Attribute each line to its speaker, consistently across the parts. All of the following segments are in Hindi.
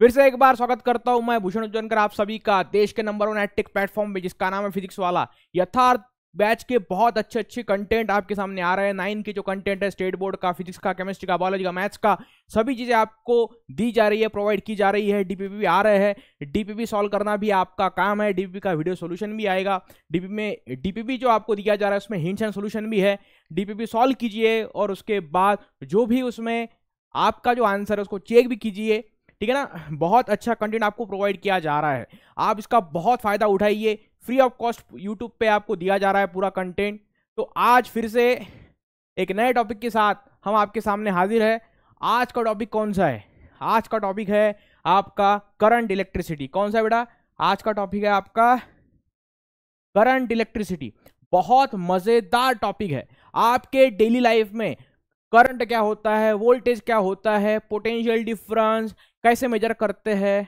Speaker 1: फिर से एक बार स्वागत करता हूं मैं भूषण उज्जवनकर आप सभी का देश के नंबर वन एटेक प्लेटफॉर्म में जिसका नाम है फिजिक्स वाला यथार्थ बैच के बहुत अच्छे अच्छे कंटेंट आपके सामने आ रहे हैं नाइन के जो कंटेंट है स्टेट बोर्ड का फिजिक्स का केमिस्ट्री का बायोलॉजी का मैथ्स का सभी चीज़ें आपको दी जा रही है प्रोवाइड की जा रही है डीपीपी आ रहे हैं डीपीपी सॉल्व करना भी आपका काम है डीपीपी का वीडियो सोल्यूशन भी आएगा डीपी में डीपीपी जो आपको दिया जा रहा है उसमें हिंस एंड सोल्यूशन भी है डीपीपी सॉल्व कीजिए और उसके बाद जो भी उसमें आपका जो आंसर है उसको चेक भी कीजिए ठीक है ना बहुत अच्छा कंटेंट आपको प्रोवाइड किया जा रहा है आप इसका बहुत फ़ायदा उठाइए फ्री ऑफ कॉस्ट यूट्यूब पे आपको दिया जा रहा है पूरा कंटेंट तो आज फिर से एक नए टॉपिक के साथ हम आपके सामने हाजिर है आज का टॉपिक कौन सा है आज का टॉपिक है आपका करंट इलेक्ट्रिसिटी कौन सा बेटा आज का टॉपिक है आपका करंट इलेक्ट्रिसिटी बहुत मज़ेदार टॉपिक है आपके डेली लाइफ में करंट क्या होता है वोल्टेज क्या होता है पोटेंशियल डिफरेंस कैसे मेजर करते हैं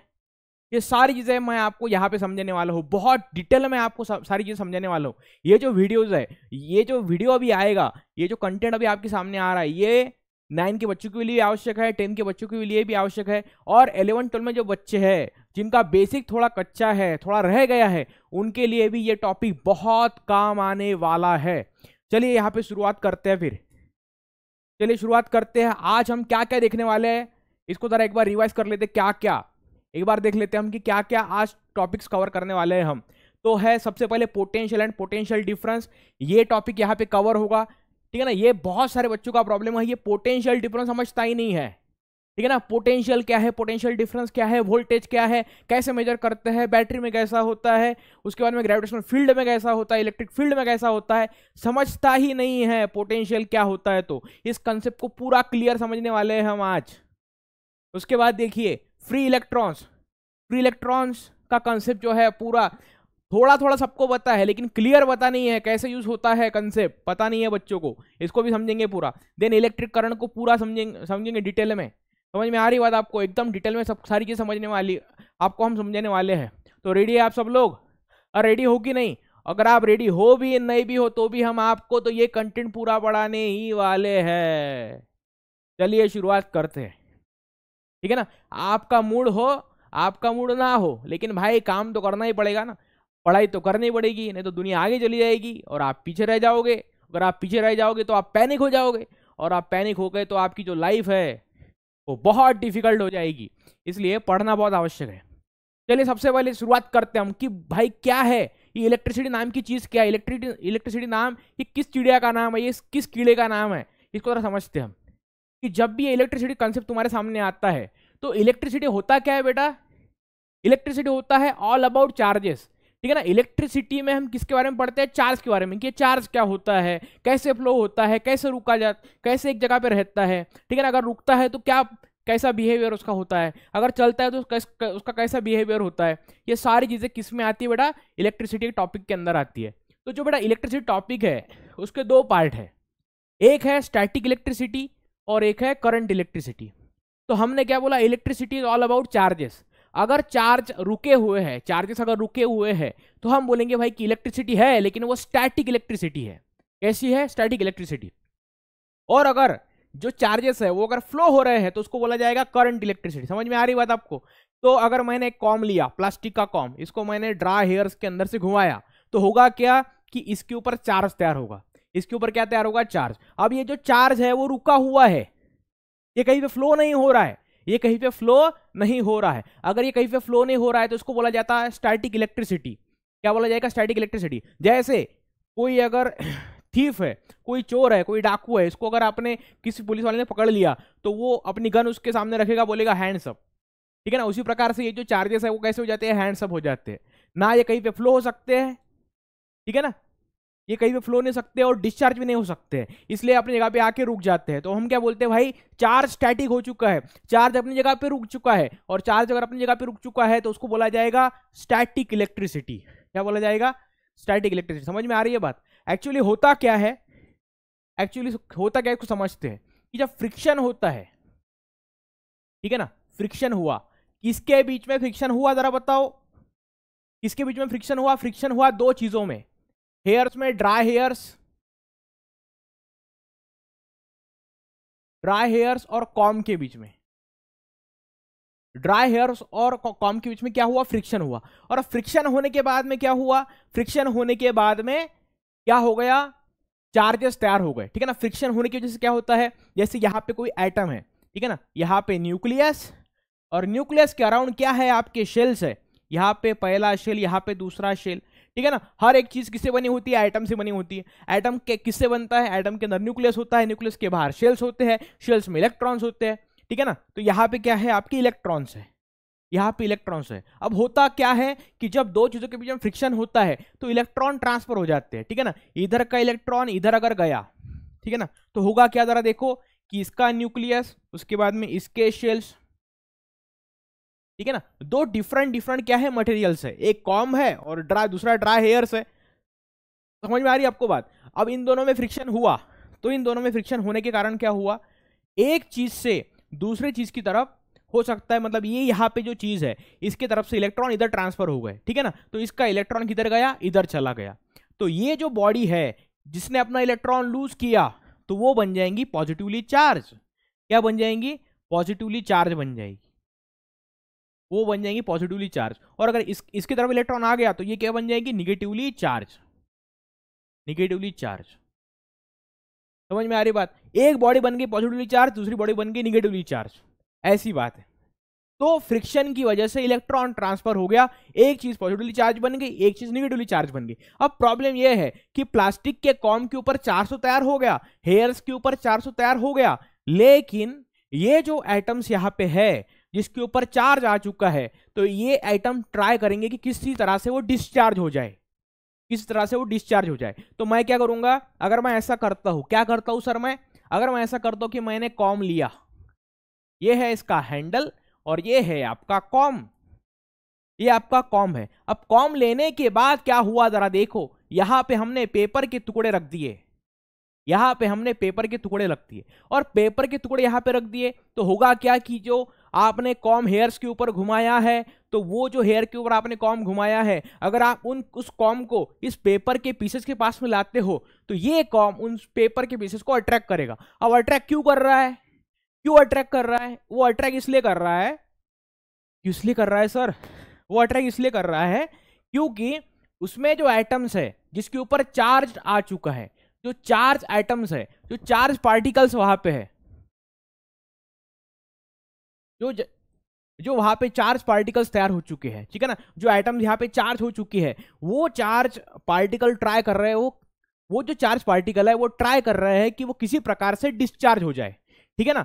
Speaker 1: ये सारी चीज़ें मैं आपको यहाँ पे समझने वाला हूँ बहुत डिटेल में आपको सारी चीज़ें समझने वाला हूँ ये जो वीडियोज़ है ये जो वीडियो अभी आएगा ये जो कंटेंट अभी आपके सामने आ रहा है ये नाइन के बच्चों के लिए आवश्यक है टेन के बच्चों के लिए भी आवश्यक है और एलेवन ट्वेल्व में जो बच्चे हैं जिनका बेसिक थोड़ा कच्चा है थोड़ा रह गया है उनके लिए भी ये टॉपिक बहुत काम आने वाला है चलिए यहाँ पे शुरुआत करते हैं फिर चलिए शुरुआत करते हैं आज हम क्या क्या देखने वाले हैं इसको ज़रा एक बार रिवाइज कर लेते क्या क्या एक बार देख लेते हैं हम कि क्या क्या आज टॉपिक्स कवर करने वाले हैं हम तो है सबसे पहले पोटेंशियल एंड पोटेंशियल डिफरेंस ये टॉपिक यहाँ पे कवर होगा ठीक है ना ये बहुत सारे बच्चों का प्रॉब्लम है ये पोटेंशियल डिफरेंस समझता ही नहीं है ठीक है ना पोटेंशियल क्या है पोटेंशियल डिफरेंस क्या है वोल्टेज क्या है कैसे मेजर करते हैं बैटरी में कैसा होता है उसके बाद में ग्रेविटेशनल फील्ड में कैसा होता है इलेक्ट्रिक फील्ड में कैसा होता है समझता ही नहीं है पोटेंशियल क्या होता है तो इस कंसेप्ट को पूरा क्लियर समझने वाले हैं हम आज उसके बाद देखिए फ्री इलेक्ट्रॉन्स फ्री इलेक्ट्रॉन्स का कंसेप्ट जो है पूरा थोड़ा थोड़ा सबको पता है लेकिन क्लियर पता नहीं है कैसे यूज होता है कंसेप्ट पता नहीं है बच्चों को इसको भी समझेंगे पूरा देन इलेक्ट्रिक करंट को पूरा समझेंगे समझेंगे डिटेल में समझ में आ रही बात आपको एकदम डिटेल में सब सारी चीज़ समझने वाली आपको हम समझने वाले हैं तो रेडी है आप सब लोग और रेडी हो कि नहीं अगर आप रेडी हो भी नहीं भी हो तो भी हम आपको तो ये कंटेंट पूरा बढ़ाने ही वाले हैं चलिए शुरुआत करते हैं ठीक है ना आपका मूड हो आपका मूड ना हो लेकिन भाई काम तो करना ही पड़ेगा ना पढ़ाई तो करनी पड़ेगी नहीं तो दुनिया आगे चली जाएगी और आप पीछे रह जाओगे अगर आप पीछे रह जाओगे तो आप पैनिक हो जाओगे और आप पैनिक हो गए तो आपकी जो लाइफ है वो बहुत डिफिकल्ट हो जाएगी इसलिए पढ़ना बहुत आवश्यक है चलिए सबसे पहले शुरुआत करते हैं हम कि भाई क्या है ये इलेक्ट्रिसिटी नाम की चीज़ क्या है इलेक्ट्रिसिटी इलेक्ट्रिसिटी नाम ये किस चिड़िया का नाम है ये किस कीड़े का नाम है इसको थोड़ा समझते हैं हम कि जब भी ये इलेक्ट्रिसिटी कंसेप्ट तुम्हारे सामने आता है तो इलेक्ट्रिसिटी होता क्या है बेटा इलेक्ट्रिसिटी होता है ऑल अबाउट चार्जेस ठीक है ना इलेक्ट्रिसिटी में हम किसके बारे में पढ़ते हैं चार्ज के बारे में कि चार्ज क्या होता है कैसे फ्लो होता है कैसे रुका जा कैसे एक जगह पर रहता है ठीक है ना अगर रुकता है तो क्या कैसा बिहेवियर उसका होता है अगर चलता है तो कैस, उसका कैसा बिहेवियर होता है ये सारी चीज़ें किस में आती है बेटा इलेक्ट्रिसिटी टॉपिक के अंदर आती है तो जो बेटा इलेक्ट्रिसिटी टॉपिक है उसके दो पार्ट है एक है स्टैटिक इलेक्ट्रिसिटी और एक है करंट इलेक्ट्रिसिटी तो हमने क्या बोला electricity is all about charges अगर चार्ज रुके हुए हैं चार्जेस अगर रुके हुए हैं तो हम बोलेंगे भाई कि इलेक्ट्रिसिटी है लेकिन वो स्टैटिक इलेक्ट्रिसिटी है कैसी है स्टैटिक इलेक्ट्रिसिटी और अगर जो चार्जेस है वो अगर फ्लो हो रहे हैं तो उसको बोला जाएगा करंट इलेक्ट्रिसिटी समझ में आ रही बात आपको तो अगर मैंने एक कॉम लिया प्लास्टिक का कॉम इसको मैंने ड्रा हेयर्स के अंदर से घुमाया तो होगा क्या कि इसके ऊपर चार्ज तैयार होगा इसके ऊपर क्या तैयार होगा चार्ज अब ये जो चार्ज है वो रुका हुआ है ये कहीं पे फ्लो नहीं हो रहा है ये कहीं पे फ्लो नहीं हो रहा है अगर ये कहीं पे फ्लो नहीं हो रहा है तो इसको बोला जाता है स्टैटिक इलेक्ट्रिसिटी क्या बोला जाएगा स्टैटिक इलेक्ट्रिसिटी जैसे कोई अगर थीफ है कोई चोर है कोई डाकू है इसको अगर आपने किसी पुलिस वाले ने पकड़ लिया तो वो अपनी गन उसके सामने रखेगा बोलेगा हैंडसअप ठीक है ना उसी प्रकार से ये जो चार्जेस है वो कैसे हो जाते हैं हैंडसअप हो जाते हैं ना ये कहीं पे फ्लो हो सकते हैं ठीक है ना ये कहीं पे फ्लो नहीं सकते और डिस्चार्ज भी नहीं हो सकते इसलिए अपनी जगह पे आके रुक जाते हैं तो हम क्या बोलते हैं भाई चार्ज स्टैटिक हो चुका है चार्ज अपनी जगह पे रुक चुका है और चार्ज अगर अपनी जगह पे रुक चुका है तो उसको बोला जाएगा स्टैटिक इलेक्ट्रिसिटी क्या बोला जाएगा स्टैटिक इलेक्ट्रिसिटी समझ में आ रही है बात एक्चुअली होता क्या है एक्चुअली होता क्या है इसको समझते हैं कि जब फ्रिक्शन होता है ठीक है ना फ्रिक्शन हुआ
Speaker 2: किसके बीच में फ्रिक्शन हुआ जरा बताओ किसके बीच में फ्रिक्शन हुआ फ्रिक्शन हुआ दो चीजों में हेयर्स में ड्राई हेयर्स ड्राई हेयर्स और कॉम के बीच में ड्राई
Speaker 1: हेयर्स और कॉम के बीच में क्या हुआ फ्रिक्शन हुआ और फ्रिक्शन होने के बाद में क्या हुआ फ्रिक्शन होने के बाद में क्या हो गया चार्जेस तैयार हो गए ठीक है ना फ्रिक्शन होने की वजह से क्या होता है जैसे यहाँ पे कोई एटम है ठीक है ना यहाँ पे न्यूक्लियस और न्यूक्लियस के अराउंड क्या है आपके शेल्स है यहाँ पे पहला शेल यहाँ पे दूसरा शेल ठीक है ना हर एक चीज किससे बनी होती है एटम से बनी होती है एटम के किससे बनता है एटम के अंदर न्यूक्लियस होता है न्यूक्लियस के बाहर शेल्स होते हैं शेल्स में इलेक्ट्रॉन्स होते हैं ठीक है ना तो यहाँ पे क्या है आपके इलेक्ट्रॉन्स है यहाँ पे इलेक्ट्रॉन्स है अब होता क्या है कि जब दो चीज़ों के बीच में फ्रिक्शन होता है तो इलेक्ट्रॉन ट्रांसफर हो जाते हैं ठीक है ना इधर का इलेक्ट्रॉन इधर अगर गया ठीक है ना तो होगा क्या ज़रा देखो कि इसका न्यूक्लियस उसके बाद में इसके शेल्स ठीक है ना दो डिफरेंट डिफरेंट क्या है मटेरियल्स है एक कॉम है और ड्रा दूसरा ड्राई हेयर्स है समझ में आ रही है आपको बात अब इन दोनों में फ्रिक्शन हुआ तो इन दोनों में फ्रिक्शन होने के कारण क्या हुआ एक चीज से दूसरे चीज की तरफ हो सकता है मतलब ये यहाँ पे जो चीज़ है इसके तरफ से इलेक्ट्रॉन इधर ट्रांसफर हो गए ठीक है ना तो इसका इलेक्ट्रॉन किधर गया इधर चला गया तो ये जो बॉडी है जिसने अपना इलेक्ट्रॉन लूज किया तो वो बन जाएंगी पॉजिटिवली चार्ज क्या बन जाएंगी पॉजिटिवली चार्ज बन जाएगी वो बन जाएंगी पॉजिटिवली चार्ज और अगर इस इसकी तरफ इलेक्ट्रॉन आ गया तो ये क्या बन जाएगी निगेटिवली चार्ज
Speaker 2: निगेटिवली चार्ज समझ में आ रही बात एक बॉडी बन गई पॉजिटिवली चार्ज दूसरी बॉडी बन गई निगेटिवली चार्ज ऐसी बात है तो फ्रिक्शन
Speaker 1: की वजह से इलेक्ट्रॉन ट्रांसफर हो गया एक चीज पॉजिटिवली चार्ज बन गई एक चीज निगेटिवली चार्ज बन गई अब प्रॉब्लम यह है कि प्लास्टिक के कॉम के ऊपर 400 तैयार हो गया हेयर्स के ऊपर 400 तैयार हो गया लेकिन ये जो एटम्स यहाँ पे है जिसके ऊपर चार्ज आ चुका है तो ये आइटम ट्राई करेंगे कि किसी तरह से वो डिस्चार्ज हो जाए किस तरह से वो डिस्चार्ज हो जाए तो मैं क्या करूंगा अगर मैं ऐसा करता हूं क्या करता हूं सर मैं अगर मैं ऐसा करता हूं कि मैंने कॉम लिया ये है इसका हैंडल और ये है आपका कॉम ये आपका कॉम है अब कॉम लेने के बाद क्या हुआ जरा देखो यहां पे हमने पेपर के टुकड़े रख दिए यहां पे हमने पेपर के टुकड़े रख दिए और पेपर के टुकड़े यहां पे रख दिए तो होगा क्या कि जो आपने कॉम हेयर्स के ऊपर घुमाया है तो वो जो हेयर के ऊपर आपने कॉम घुमाया है अगर आप उन उस कॉम को इस पेपर के पीसेस के पास में लाते हो तो ये कॉम उन पेपर के पीसेस को अट्रैक्ट करेगा अब अट्रैक्ट क्यों कर रहा है क्यों अट्रैक्ट कर रहा है वो अट्रैक्ट इसलिए कर रहा है इसलिए कर रहा है सर वो अट्रैक्ट इसलिए कर रहा है क्योंकि उसमें जो आइटम्स है जिसके ऊपर चार्ज आ चुका है जो चार्ज आइटम्स है जो चार्ज पार्टिकल्स वहां
Speaker 2: पे है जो ज... जो वहां पे चार्ज पार्टिकल्स तैयार हो चुके हैं ठीक है ना जो आइटम्स यहाँ पे चार्ज हो चुकी है वो चार्ज
Speaker 1: पार्टिकल ट्राई कर रहे हैं वो वो जो चार्ज पार्टिकल है वो ट्राई कर रहे हैं कि वो किसी प्रकार से डिस्चार्ज हो जाए ठीक है ना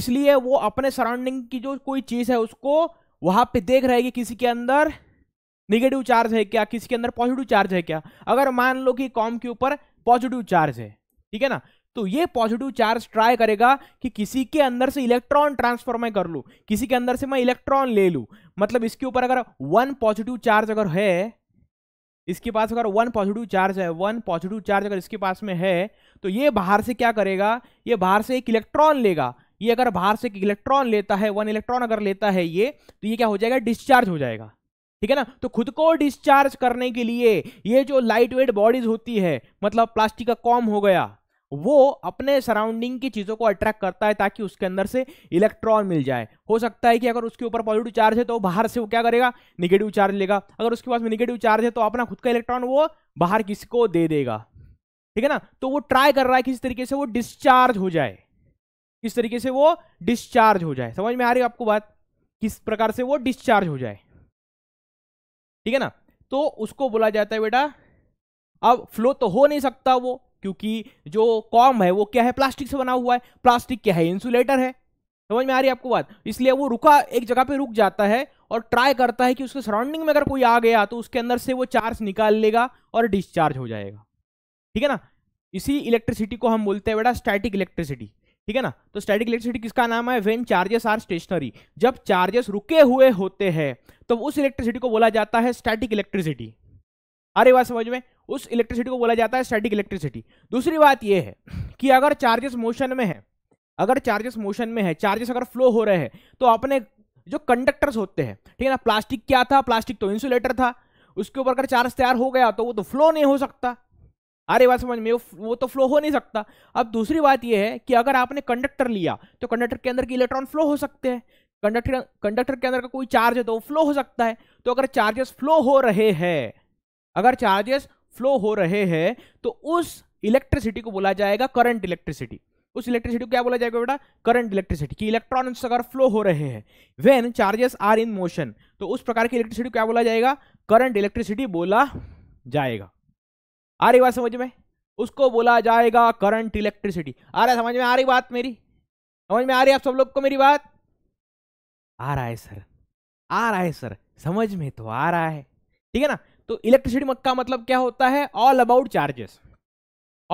Speaker 1: इसलिए वो अपने सराउंडिंग की जो कोई चीज़ है उसको वहां पे देख रहे हैं कि किसी के अंदर निगेटिव चार्ज है क्या किसी के अंदर पॉजिटिव चार्ज है क्या अगर मान लो कि कॉम के ऊपर पॉजिटिव चार्ज है ठीक है ना तो ये पॉजिटिव चार्ज ट्राई करेगा कि किसी के अंदर से इलेक्ट्रॉन ट्रांसफर मैं कर लूँ किसी के अंदर से मैं इलेक्ट्रॉन ले लूँ मतलब इसके ऊपर अगर वन पॉजिटिव चार्ज अगर है इसके पास अगर वन पॉजिटिव चार्ज है वन पॉजिटिव चार्ज अगर इसके पास में है तो ये बाहर से क्या करेगा ये बाहर से एक इलेक्ट्रॉन लेगा ये अगर बाहर से एक इलेक्ट्रॉन लेता है वन इलेक्ट्रॉन अगर लेता है ये तो ये क्या हो जाएगा डिस्चार्ज हो जाएगा ठीक है ना तो खुद को डिस्चार्ज करने के लिए ये जो लाइट वेट बॉडीज होती है मतलब प्लास्टिक का कॉम हो गया वो अपने सराउंडिंग की चीज़ों को अट्रैक्ट करता है ताकि उसके अंदर से इलेक्ट्रॉन मिल जाए हो सकता है कि अगर उसके ऊपर पॉजिटिव चार्ज है तो बाहर से वो क्या करेगा निगेटिव चार्ज लेगा अगर उसके पास निगेटिव चार्ज है तो अपना खुद का इलेक्ट्रॉन वो बाहर किसी को दे देगा ठीक है ना तो वो ट्राई कर रहा है किसी तरीके से वो डिस्चार्ज हो जाए किस तरीके से वो डिस्चार्ज हो जाए समझ में आ रही है आपको बात किस प्रकार से वो डिस्चार्ज हो जाए ठीक है ना तो उसको बोला जाता है बेटा अब फ्लो तो हो नहीं सकता वो क्योंकि जो कॉम है वो क्या है प्लास्टिक से बना हुआ है प्लास्टिक क्या है इंसुलेटर है समझ में आ रही है आपको बात इसलिए वो रुका एक जगह पे रुक जाता है और ट्राई करता है कि उसके सराउंडिंग में अगर कोई आ गया तो उसके अंदर से वो चार्ज निकाल लेगा और डिस्चार्ज हो जाएगा ठीक है ना इसी इलेक्ट्रिसिटी को हम बोलते हैं बेटा स्टैटिक इलेक्ट्रिसिटी ठीक है ना तो स्टैटिक इलेक्ट्रिसिटी किसका नाम है वेन चार्जेस आर स्टेशनरी जब चार्जेस रुके हुए होते हैं तो उस इलेक्ट्रिसिटी को बोला जाता है स्टैटिक इलेक्ट्रिसिटी अरे बात समझ में उस इलेक्ट्रिसिटी को बोला जाता है स्टैटिक इलेक्ट्रिसिटी दूसरी बात यह है कि अगर चार्जेस मोशन में है अगर चार्जेस मोशन में है चार्जेस अगर फ्लो हो रहे हैं तो अपने जो कंडक्टर्स होते हैं ठीक है ना प्लास्टिक क्या था प्लास्टिक तो इंसुलेटर था उसके ऊपर अगर चार्ज तैयार हो गया तो वो तो फ्लो नहीं हो सकता अरे बात समझ में वो तो फ्लो हो नहीं सकता अब दूसरी बात यह है कि अगर आपने कंडक्टर लिया तो कंडक्टर के अंदर के इलेक्ट्रॉन फ्लो हो सकते हैं कंडक्टर कंडक्टर के अंदर का कोई चार्ज है तो वो फ्लो हो सकता है तो अगर चार्जेस फ्लो हो रहे हैं अगर चार्जेस फ्लो हो रहे हैं तो उस इलेक्ट्रिसिटी को बोला जाएगा करंट इलेक्ट्रिसिटी उस इलेक्ट्रिसिटी को क्या बोला जाएगा बेटा करंट इलेक्ट्रिसिटी की इलेक्ट्रॉन्स अगर फ्लो हो रहे हैं when charges are in motion तो उस प्रकार की इलेक्ट्रिसिटी क्या बोला जाएगा करंट इलेक्ट्रिसिटी बोला जाएगा आ रही बात समझ में उसको बोला जाएगा करंट इलेक्ट्रिसिटी आ रहा है समझ में आ रही बात मेरी समझ में आ रही आप सब लोग को मेरी बात आ रहा है सर आ रहा है सर समझ में तो आ रहा है ठीक है ना तो इलेक्ट्रिसिटी का मतलब क्या होता है all about charges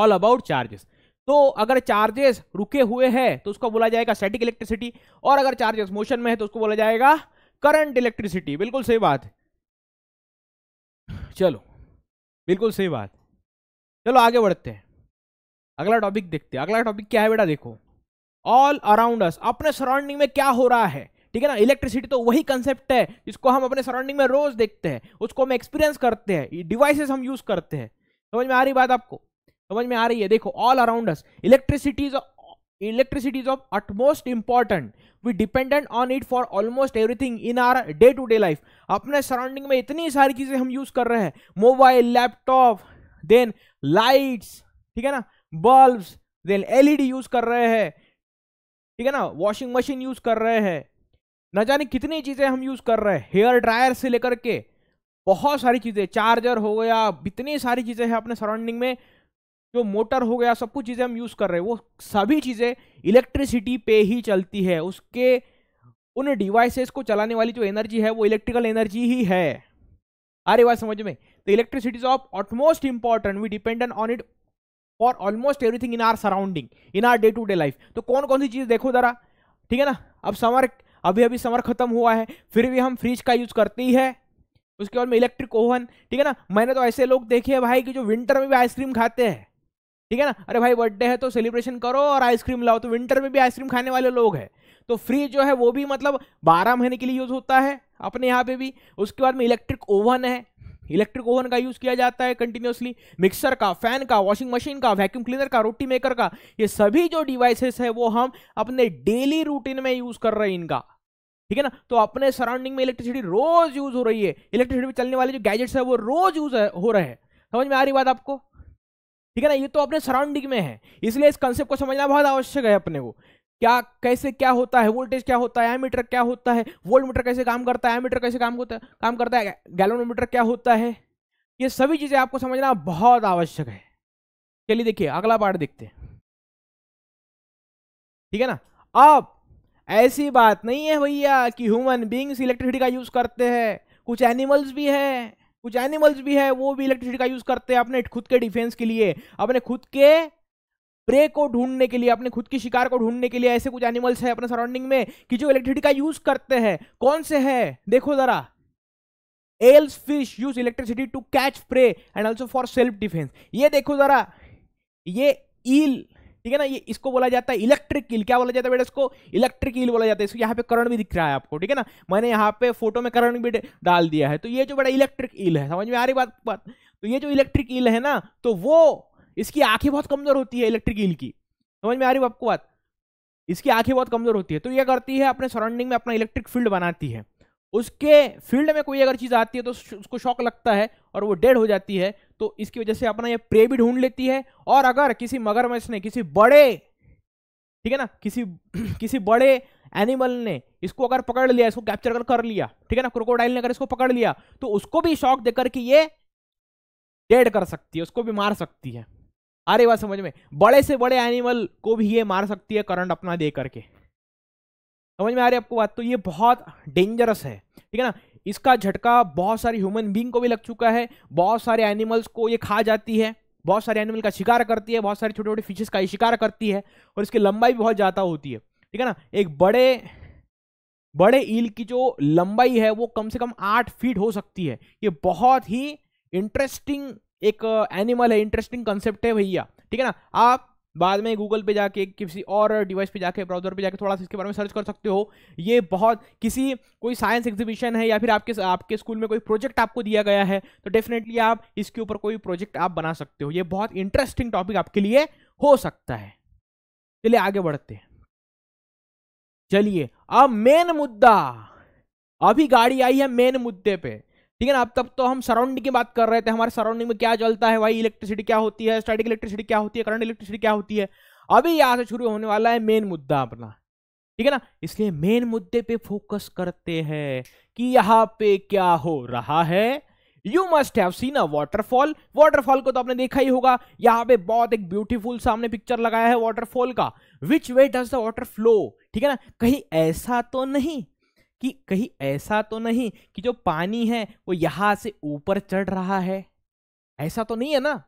Speaker 1: all about charges तो अगर चार्जेस रुके हुए हैं तो उसको बोला जाएगा स्टैटिक इलेक्ट्रिसिटी और अगर चार्जेस मोशन में है तो उसको बोला जाएगा करंट
Speaker 2: इलेक्ट्रिसिटी बिल्कुल सही बात है चलो बिल्कुल सही बात चलो आगे बढ़ते हैं अगला टॉपिक देखते हैं अगला टॉपिक क्या है बेटा देखो
Speaker 1: ऑल अराउंड अस अपने सराउंडिंग में क्या हो रहा है ठीक है ना इलेक्ट्रिसिटी तो वही कंसेप्ट है जिसको हम अपने सराउंडिंग में रोज देखते हैं उसको हम एक्सपीरियंस करते हैं डिवाइसेस हम यूज करते हैं समझ में आ रही बात आपको समझ में आ रही है देखो all around us electricity electricity is of utmost important we dependent on it for almost everything in day day to day अपने सराउंडिंग में इतनी सारी चीजें हम यूज कर रहे हैं मोबाइल लैपटॉप देन लाइट्स ठीक है ना बल्ब देन एलईडी यूज कर रहे हैं ठीक है ना वॉशिंग मशीन यूज कर रहे हैं ना जाने कितनी चीज़ें हम यूज़ कर रहे हैं हेयर ड्रायर से लेकर के बहुत सारी चीज़ें चार्जर हो गया इतनी सारी चीज़ें हैं अपने सराउंडिंग में जो मोटर हो गया सब कुछ चीज़ें हम यूज़ कर रहे हैं वो सभी चीज़ें इलेक्ट्रिसिटी पे ही चलती है उसके उन डिवाइसेस को चलाने वाली जो एनर्जी है वो इलेक्ट्रिकल एनर्जी ही है आ रही बात समझ में तो electricity is of utmost important we dependent on it for almost everything in our surrounding in our day to day life तो कौन कौन सी चीज़ देखो जरा ठीक है ना अब समर अभी अभी समर खत्म हुआ है फिर भी हम फ्रिज का यूज करते ही है उसके बाद में इलेक्ट्रिक ओवन ठीक है ना मैंने तो ऐसे लोग देखे हैं भाई कि जो विंटर में भी आइसक्रीम खाते हैं ठीक है ना अरे भाई बर्थडे है तो सेलिब्रेशन करो और आइसक्रीम लाओ तो विंटर में भी आइसक्रीम खाने वाले लोग हैं तो फ्रिज जो है वो भी मतलब बारह महीने के लिए यूज़ होता है अपने यहाँ पे भी उसके बाद में इलेक्ट्रिक ओवन है इलेक्ट्रिक ओवन का यूज़ किया जाता है कंटिन्यूसली मिक्सर का फैन का वॉशिंग मशीन का वैक्यूम क्लीनर का रोटी मेकर का ये सभी जो डिवाइसेस है वो हम अपने डेली रूटीन में यूज़ कर रहे हैं इनका ठीक है ना तो अपने सराउंडिंग में इलेक्ट्रिसिटी रोज यूज हो रही है इलेक्ट्रिसिटी में चलने वाले जो गैजेट्स है वो रोज यूज हो रहे हैं समझ में आ रही बात आपको ठीक है ना ये तो अपने सराउंडिंग में है इसलिए इस कंसेप्ट को समझना बहुत आवश्यक है अपने को क्या कैसे क्या होता है वोल्टेज क्या होता है एमीटर क्या होता है वोल्ट मीटर कैसे काम करता है एमीटर कैसे काम होता है काम करता है गैलोनोमीटर क्या होता है ये सभी चीज़ें आपको समझना बहुत आवश्यक है चलिए देखिए अगला पार्ट देखते हैं ठीक है ना अब ऐसी बात नहीं है भैया कि ह्यूमन बींग्स इलेक्ट्रिसिटी का यूज़ करते हैं कुछ एनिमल्स भी है कुछ एनिमल्स भी है वो भी इलेक्ट्रिसिटी का यूज़ करते हैं अपने खुद के डिफेंस के लिए अपने खुद के प्रे को ढूंढने के लिए अपने खुद की शिकार को ढूंढने के लिए ऐसे कुछ एनिमल्स है अपने सराउंडिंग में कि जो इलेक्ट्रिसिटी का यूज करते हैं कौन से है देखो जरा eels fish use electricity to catch prey and also for self defence ये देखो जरा ये ईल ठीक है ना ये इसको बोला जाता है इलेक्ट्रिक ईल क्या बोला जाता है बेटा इसको इलेक्ट्रिक ईल बोला जाता है इसको यहाँ पे करंट भी दिख रहा है आपको ठीक है ना मैंने यहाँ पे फोटो में करंट भी डाल दिया है तो ये जो बड़ा इलेक्ट्रिक ईल है समझ में आ रही बात बात तो ये जो इलेक्ट्रिक ईल है ना तो वो इसकी आंखें बहुत कमजोर होती है इलेक्ट्रिक ईल की समझ में आ रही हो आपको बात इसकी आंखें बहुत कमजोर होती है तो यह करती है अपने सराउंडिंग में अपना इलेक्ट्रिक फील्ड बनाती है उसके फील्ड में कोई अगर चीज़ आती है तो उसको शॉक लगता है और वो डेड हो जाती है तो इसकी वजह से अपना यह प्रे भी ढूंढ लेती है और अगर किसी मगरमच्छ ने किसी बड़े ठीक है ना किसी किसी बड़े एनिमल ने इसको अगर पकड़ लिया इसको कैप्चर कर कर लिया ठीक है ना क्रोकोडाइल ने अगर इसको पकड़ लिया तो उसको भी शॉक देकर कि ये डेड कर सकती है उसको भी मार सकती है अरे बात समझ में बड़े से बड़े एनिमल को भी ये मार सकती है करंट अपना दे करके समझ में आ रही है आपको बात तो ये बहुत डेंजरस है ठीक है ना इसका झटका बहुत सारे ह्यूमन बींग को भी लग चुका है बहुत सारे एनिमल्स को ये खा जाती है बहुत सारे एनिमल का शिकार करती है बहुत सारे छोटे छोटे फिशेस का शिकार करती है और इसकी लंबाई भी बहुत ज़्यादा होती है ठीक है ना एक बड़े बड़े ईल की जो लंबाई है वो कम से कम आठ फीट हो सकती है ये बहुत ही इंटरेस्टिंग एक एनिमल है इंटरेस्टिंग कंसेप्ट है भैया ठीक है ना आप बाद में गूगल पे जाके किसी और डिवाइस पे जाके ब्राउजर पे जाके थोड़ा सा इसके बारे में सर्च कर सकते हो ये बहुत किसी कोई साइंस एग्जीबिशन है या फिर आपके आपके स्कूल में कोई प्रोजेक्ट आपको दिया गया है तो डेफिनेटली आप इसके ऊपर कोई प्रोजेक्ट आप बना सकते हो ये बहुत इंटरेस्टिंग टॉपिक आपके लिए हो सकता है चलिए आगे बढ़ते हैं चलिए अब मेन मुद्दा अभी गाड़ी आई है मेन मुद्दे पर ठीक है ना अब तक तो हम सराउंडिंग की बात कर रहे थे हमारे सराउंडिंग में क्या चलता है वही इलेक्ट्रिसिटी क्या होती है स्टैटिक इलेक्ट्रिसिटी क्या होती है करंट इलेक्ट्रिसिटी क्या होती है अभी यहाँ से शुरू होने वाला है मेन मुद्दा अपना ठीक है ना इसलिए मेन मुद्दे पे फोकस करते हैं कि यहाँ पे क्या हो रहा है you must have seen a waterfall waterfall को तो आपने देखा ही होगा यहाँ पे बहुत एक ब्यूटीफुल सामने पिक्चर लगाया है वॉटरफॉल का which way does the water flow ठीक है ना कहीं ऐसा तो नहीं कि कहीं ऐसा तो नहीं कि जो पानी है वो यहां से ऊपर चढ़ रहा है ऐसा तो नहीं है ना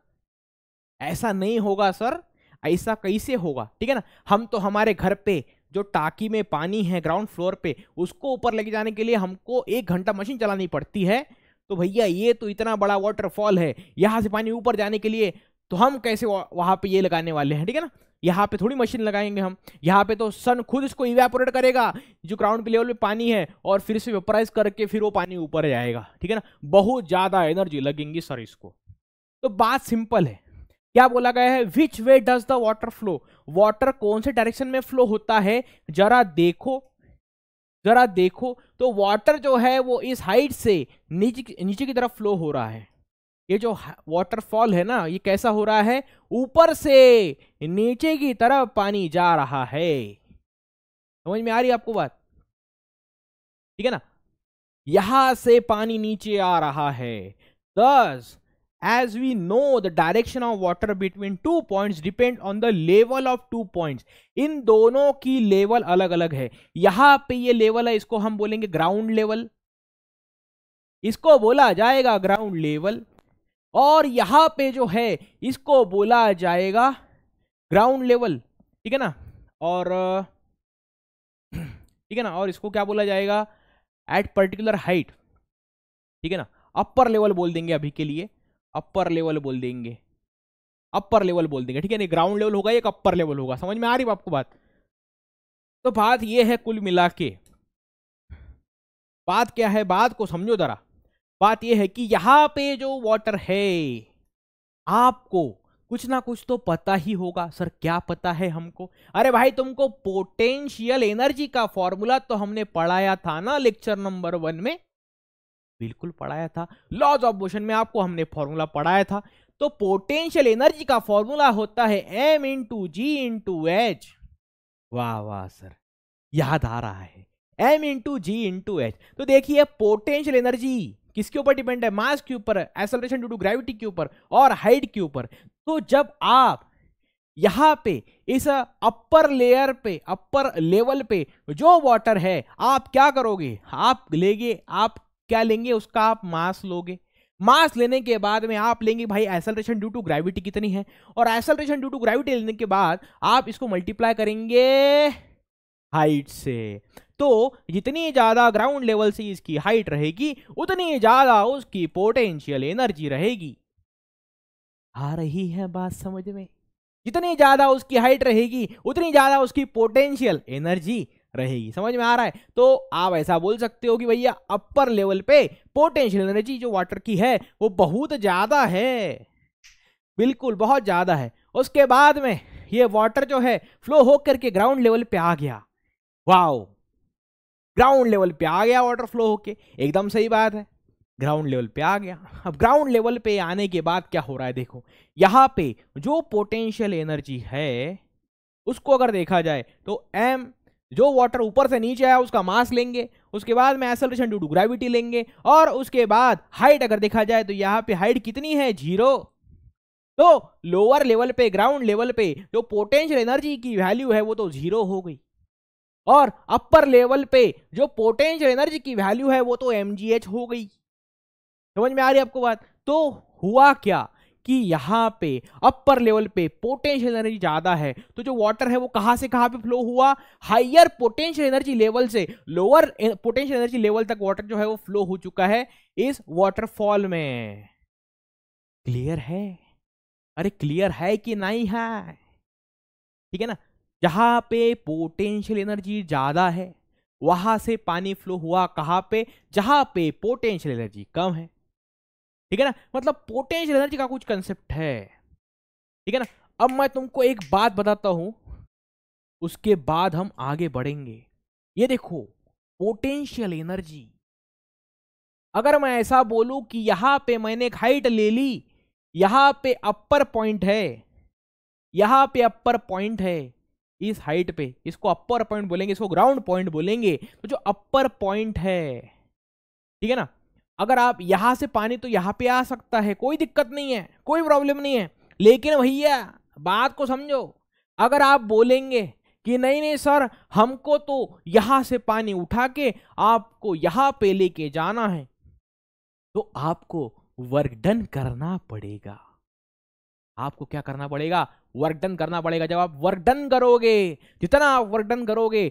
Speaker 1: ऐसा नहीं होगा सर ऐसा कैसे होगा ठीक है ना हम तो हमारे घर पे जो टाकी में पानी है ग्राउंड फ्लोर पे उसको ऊपर लेके जाने के लिए हमको एक घंटा मशीन चलानी पड़ती है तो भैया ये तो इतना बड़ा वाटरफॉल है यहां से पानी ऊपर जाने के लिए तो हम कैसे वहां पे ये लगाने वाले हैं ठीक है ना यहाँ पे थोड़ी मशीन लगाएंगे हम यहाँ पे तो सन खुद इसको इवेपोरेट करेगा जो ग्राउंड के लेवल पे पानी है और फिर से वेपराइज करके फिर वो पानी ऊपर जाएगा ठीक है ना बहुत ज़्यादा एनर्जी लगेंगी सर इसको तो बात सिंपल है क्या बोला गया है which way does the water flow water कौन से डायरेक्शन में फ्लो होता है जरा देखो जरा देखो तो वाटर जो है वो इस हाइट से नीचे नीचे की तरफ फ्लो हो रहा है ये जो वाटरफॉल है ना ये कैसा हो रहा है ऊपर से नीचे की तरफ पानी जा रहा है
Speaker 2: समझ में आ रही आपको बात ठीक है ना यहां से पानी नीचे आ रहा है दस as we know the
Speaker 1: direction of water between two point depend on the level of two point in दोनों की लेवल अलग अलग है यहां पे ये लेवल है इसको हम बोलेंगे ग्राउंड लेवल इसको बोला जाएगा ग्राउंड लेवल और यहां पे जो है इसको बोला जाएगा ग्राउंड लेवल ठीक है ना और ठीक है ना और इसको क्या बोला जाएगा एट पर्टिकुलर हाइट ठीक है ना अपर लेवल बोल देंगे अभी के लिए अपर लेवल बोल देंगे अपर लेवल बोल देंगे ठीक है ना ग्राउंड लेवल होगा एक अपर लेवल होगा समझ में आ रही है आपको बात तो बात यह है कुल मिला के बात क्या है बात को समझो जरा बात यह है कि यहाँ पे जो वाटर है आपको कुछ ना कुछ तो पता ही होगा सर क्या पता है हमको अरे भाई तुमको पोटेंशियल एनर्जी का फॉर्मूला तो हमने पढ़ाया था ना लेक्चर नंबर वन में बिल्कुल पढ़ाया था लॉज ऑफ मोशन में आपको हमने फॉर्मूला पढ़ाया था तो पोटेंशियल एनर्जी का फॉर्मूला होता है M into G into H वाह वाह सर याद आ रहा है M into G into H तो देखिए पोटेंशियल एनर्जी किसके ऊपर डिपेंड है मास के ऊपर एसलरेशन ड्यू टू ग्रेविटी के ऊपर और हाइट के ऊपर तो जब आप यहाँ पे इस अपर लेयर पे अपर लेवल पे जो वाटर है आप क्या करोगे आप लेंगे आप क्या लेंगे उसका आप मास लोगे मास लेने के बाद में आप लेंगे भाई एसलरेशन ड्यू टू ग्रेविटी कितनी है और एसलरेशन ड्यू टू ग्रेविटी लेने के बाद आप इसको मल्टीप्लाई करेंगे हाइट से तो जितनी ज़्यादा ग्राउंड लेवल से इसकी हाइट रहेगी उतनी ज़्यादा उसकी पोटेंशियल एनर्जी रहेगी आ रही है बात समझ में जितनी ज़्यादा उसकी हाइट रहेगी उतनी ज़्यादा उसकी पोटेंशियल एनर्जी रहेगी समझ में आ रहा है तो आप ऐसा बोल सकते हो कि भैया अपर लेवल पे पोटेंशियल एनर्जी जो वाटर की है वो बहुत ज़्यादा है बिल्कुल बहुत ज़्यादा है उसके बाद में ये वाटर जो है फ्लो होकर के ग्राउंड लेवल पे आ गया वाओ ग्राउंड लेवल पे आ गया वाटर फ्लो होके एकदम सही बात है ग्राउंड लेवल पे आ गया अब ग्राउंड लेवल पे आने के बाद क्या हो रहा है देखो यहाँ पे जो पोटेंशियल एनर्जी है उसको अगर देखा जाए तो एम जो वाटर ऊपर से नीचे आया उसका मास लेंगे उसके बाद में एसलेशन ड्यू टू ग्रेविटी लेंगे और उसके बाद हाइट अगर देखा जाए तो यहाँ पे हाइट कितनी है जीरो तो लोअर लेवल पे ग्राउंड लेवल पे जो पोटेंशियल एनर्जी की वैल्यू है वो तो जीरो हो गई और अपर लेवल पे जो पोटेंशियल एनर्जी की वैल्यू है वो तो एम हो गई समझ में आ रही है आपको बात तो हुआ क्या कि यहाँ पे अपर लेवल पे पोटेंशियल एनर्जी ज़्यादा है तो जो वाटर है वो कहाँ से कहाँ पे फ्लो हुआ हाइयर पोटेंशियल एनर्जी लेवल से लोअर पोटेंशियल एनर्जी लेवल तक वाटर जो है वो फ्लो हो चुका है इस वाटरफॉल में क्लियर है अरे क्लियर है कि नहीं है ठीक है ना जहाँ पे पोटेंशियल एनर्जी ज़्यादा है वहाँ से पानी फ्लो हुआ कहाँ पे जहाँ पे पोटेंशियल एनर्जी कम है ठीक है ना मतलब पोटेंशियल एनर्जी का कुछ कंसेप्ट है ठीक है ना अब मैं तुमको एक बात बताता हूँ उसके बाद हम आगे बढ़ेंगे ये देखो पोटेंशियल एनर्जी अगर मैं ऐसा बोलूं कि यहां पे मैंने एक हाइट ले ली यहां पे अपर पॉइंट है यहां पे अपर पॉइंट है इस हाइट पे इसको अपर पॉइंट बोलेंगे इसको ग्राउंड पॉइंट बोलेंगे तो जो अपर पॉइंट है ठीक है ना अगर आप यहां से पानी तो यहां पे आ सकता है कोई दिक्कत नहीं है कोई प्रॉब्लम नहीं है लेकिन भैया बात को समझो अगर आप बोलेंगे कि नहीं नहीं सर हमको तो यहां से पानी उठा के आपको यहां पे लेके जाना है तो आपको वर्क डन करना पड़ेगा आपको क्या करना पड़ेगा वर्क डन करना पड़ेगा जब आप वर्क डन करोगे जितना आप वर्क डन करोगे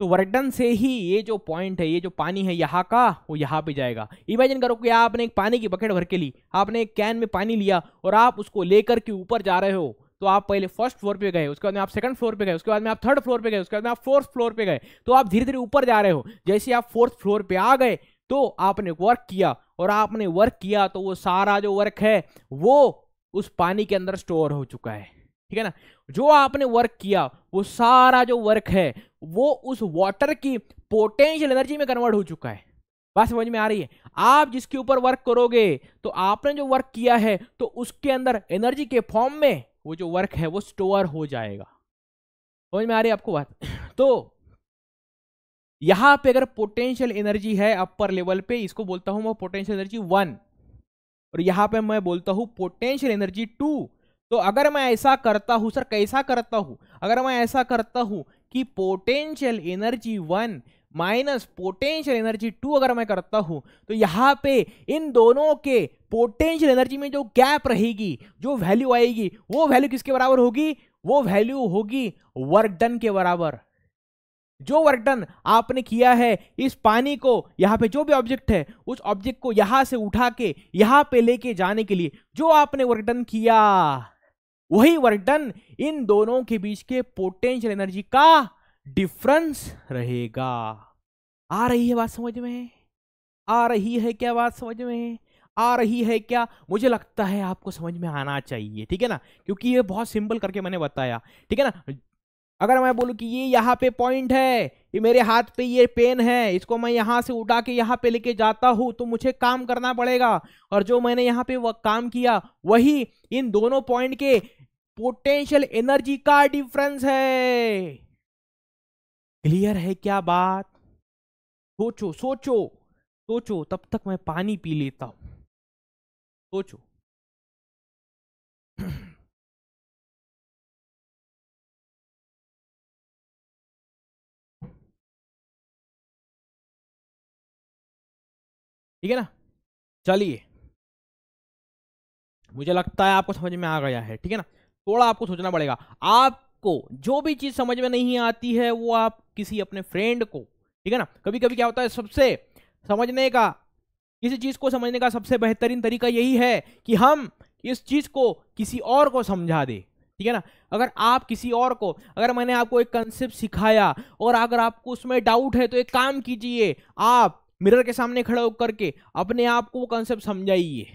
Speaker 1: तो वर्क डन से ही ये जो पॉइंट है ये जो पानी है यहाँ का वो यहाँ पे जाएगा इमेजिन करो कि आपने एक पानी की बकेट भर के ली आपने एक कैन में पानी लिया और आप उसको लेकर के ऊपर जा रहे हो तो आप पहले फर्स्ट फ्लोर पे गए उसके बाद में आप सेकंड फ्लोर पे गए उसके बाद में आप थर्ड फ्लोर पे गए उसके बाद में आप फोर्थ फ्लोर पे गए तो आप धीरे धीरे ऊपर जा रहे हो जैसे आप फोर्थ फ्लोर पे आ गए तो आपने वर्क किया और आपने वर्क किया तो वो सारा जो वर्क है वो उस पानी के अंदर स्टोर हो चुका है ठीक है ना जो आपने वर्क किया वो सारा जो वर्क है वो उस वाटर की पोटेंशियल एनर्जी में कन्वर्ट हो चुका है बात समझ में आ रही है आप जिसके ऊपर वर्क करोगे तो आपने जो वर्क किया है तो उसके अंदर एनर्जी के फॉर्म में वो जो वर्क है वो स्टोर हो जाएगा समझ में आ रही है आपको बात तो यहां पे अगर पोटेंशियल एनर्जी है अपर लेवल पे इसको बोलता हूं मैं पोटेंशियल एनर्जी वन और यहाँ पे मैं बोलता हूँ पोटेंशियल एनर्जी टू तो अगर मैं ऐसा करता हूँ सर कैसा करता हूँ अगर मैं ऐसा करता हूँ कि potential energy one minus potential energy two अगर मैं करता हूँ तो यहाँ पे इन दोनों के पोटेंशियल एनर्जी में जो गैप रहेगी जो वैल्यू आएगी वो वैल्यू किसके बराबर होगी वो वैल्यू होगी वर्क डन के बराबर जो वर्क डन आपने किया है इस पानी को यहाँ पे जो भी ऑब्जेक्ट है उस ऑब्जेक्ट को यहां से उठा के यहाँ पे लेके जाने के लिए जो आपने वर्क डन किया वही वर्क डन इन दोनों के बीच के पोटेंशियल एनर्जी का डिफरेंस रहेगा आ रही है बात समझ में आ रही है क्या बात समझ में आ रही है क्या मुझे लगता है आपको समझ में आना चाहिए ठीक है ना क्योंकि ये बहुत सिंपल करके मैंने बताया ठीक है ना अगर मैं बोलूँ कि ये यहाँ पे पॉइंट है ये मेरे हाथ पे ये पेन है इसको मैं यहाँ से उठा के यहाँ पे लेके जाता हूँ तो मुझे काम करना पड़ेगा और जो मैंने यहाँ पे वह काम किया वही इन दोनों पॉइंट के पोटेंशियल एनर्जी का डिफरेंस है
Speaker 2: क्लियर है क्या बात सोचो सोचो सोचो तब तक मैं पानी पी लेता हूं सोचो ठीक है ना चलिए मुझे लगता है आपको
Speaker 1: समझ में आ गया है ठीक है ना थोड़ा आपको सोचना पड़ेगा आपको जो भी चीज़ समझ में नहीं आती है वो आप किसी अपने फ्रेंड को ठीक है ना कभी कभी क्या होता है सबसे समझने का किसी चीज़ को समझने का सबसे बेहतरीन तरीका यही है कि हम इस चीज़ को किसी और को समझा दे ठीक है ना अगर आप किसी और को अगर मैंने आपको एक कंसेप्ट सिखाया और अगर आपको उसमें डाउट है तो एक काम कीजिए आप मिरर के सामने खड़ा होकर के अपने आप को वो कंसेप्ट समझाइए